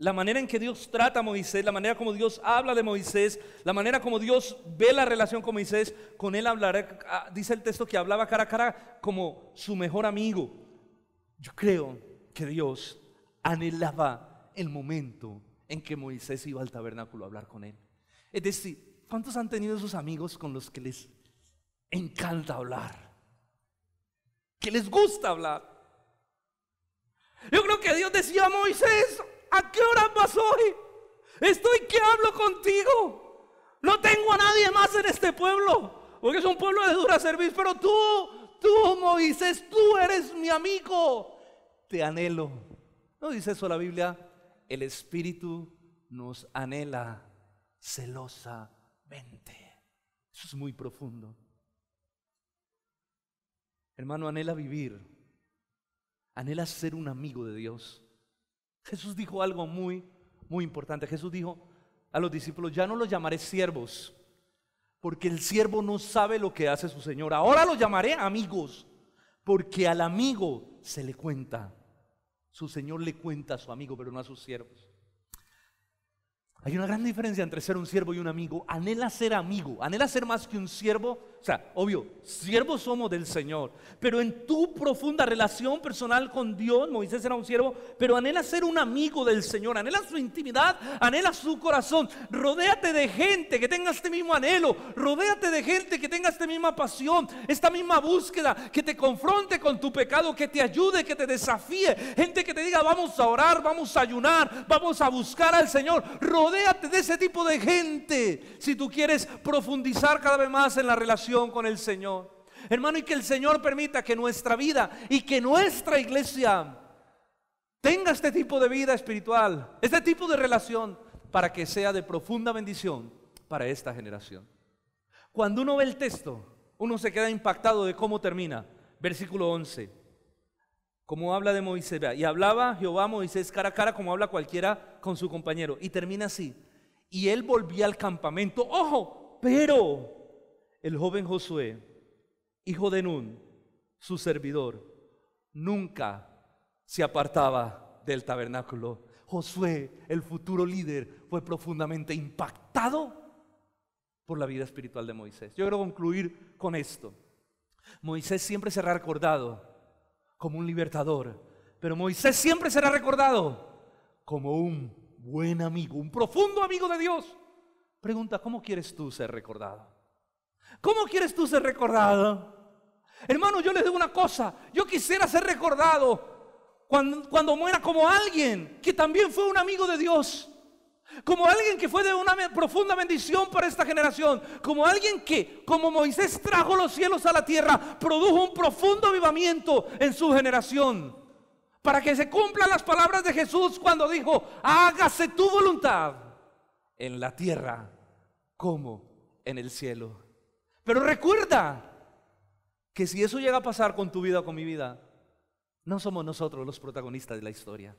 La manera en que Dios trata a Moisés, la manera como Dios habla de Moisés, la manera como Dios ve la relación con Moisés, con él hablará, ah, dice el texto que hablaba cara a cara como su mejor amigo. Yo creo que Dios anhelaba el momento en que Moisés iba al tabernáculo a hablar con él. Es decir, ¿cuántos han tenido esos amigos con los que les encanta hablar? Que les gusta hablar. Yo creo que Dios decía a Moisés, ¿a qué hora vas hoy? Estoy que hablo contigo. No tengo a nadie más en este pueblo, porque es un pueblo de dura servicio, pero tú, tú Moisés, tú eres mi amigo. Te anhelo. ¿No dice eso la Biblia? El Espíritu nos anhela celosamente. Eso es muy profundo. Hermano, anhela vivir. Anhela ser un amigo de Dios. Jesús dijo algo muy, muy importante. Jesús dijo a los discípulos, ya no los llamaré siervos, porque el siervo no sabe lo que hace su Señor. Ahora los llamaré amigos, porque al amigo se le cuenta. Su Señor le cuenta a su amigo, pero no a sus siervos. Hay una gran diferencia entre ser un siervo y un amigo. Anhela ser amigo, anhela ser más que un siervo o sea, obvio, siervos somos del Señor, pero en tu profunda relación personal con Dios, Moisés era un siervo, pero anhela ser un amigo del Señor, anhela su intimidad, anhela su corazón, rodéate de gente que tenga este mismo anhelo, rodéate de gente que tenga esta misma pasión, esta misma búsqueda, que te confronte con tu pecado, que te ayude, que te desafíe, gente que te diga, vamos a orar, vamos a ayunar, vamos a buscar al Señor, rodéate de ese tipo de gente si tú quieres profundizar cada vez más en la relación con el Señor. Hermano, y que el Señor permita que nuestra vida y que nuestra iglesia tenga este tipo de vida espiritual, este tipo de relación, para que sea de profunda bendición para esta generación. Cuando uno ve el texto, uno se queda impactado de cómo termina. Versículo 11. Como habla de Moisés. Y hablaba Jehová Moisés cara a cara como habla cualquiera con su compañero. Y termina así. Y él volvía al campamento. Ojo, pero el joven Josué, hijo de Nun, su servidor, nunca se apartaba del tabernáculo. Josué, el futuro líder, fue profundamente impactado por la vida espiritual de Moisés. Yo quiero concluir con esto. Moisés siempre será recordado como un libertador, pero Moisés siempre será recordado como un buen amigo, un profundo amigo de Dios. Pregunta, ¿cómo quieres tú ser recordado? ¿Cómo quieres tú ser recordado? Hermano, yo les digo una cosa, yo quisiera ser recordado cuando, muera como alguien que también fue un amigo de Dios, como alguien que fue de una profunda bendición para esta generación, como alguien que, como Moisés trajo los cielos a la tierra, produjo un profundo avivamiento en su generación, para que se cumplan las palabras de Jesús cuando dijo, hágase tu voluntad en la tierra como en el cielo. Pero recuerda que si eso llega a pasar con tu vida o con mi vida, no somos nosotros los protagonistas de la historia.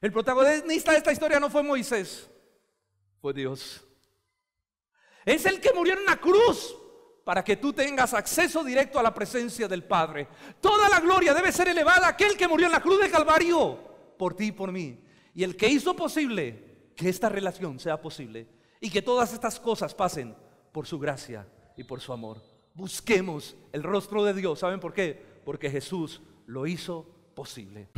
El protagonista de esta historia no fue Moisés, fue Dios. Es el que murió en la cruz para que tú tengas acceso directo a la presencia del Padre. Toda la gloria debe ser elevada a aquel que murió en la cruz de Calvario por ti y por mí. Y el que hizo posible que esta relación sea posible y que todas estas cosas pasen por su gracia y por su amor. Busquemos el rostro de Dios. ¿Saben por qué? Porque Jesús lo hizo posible.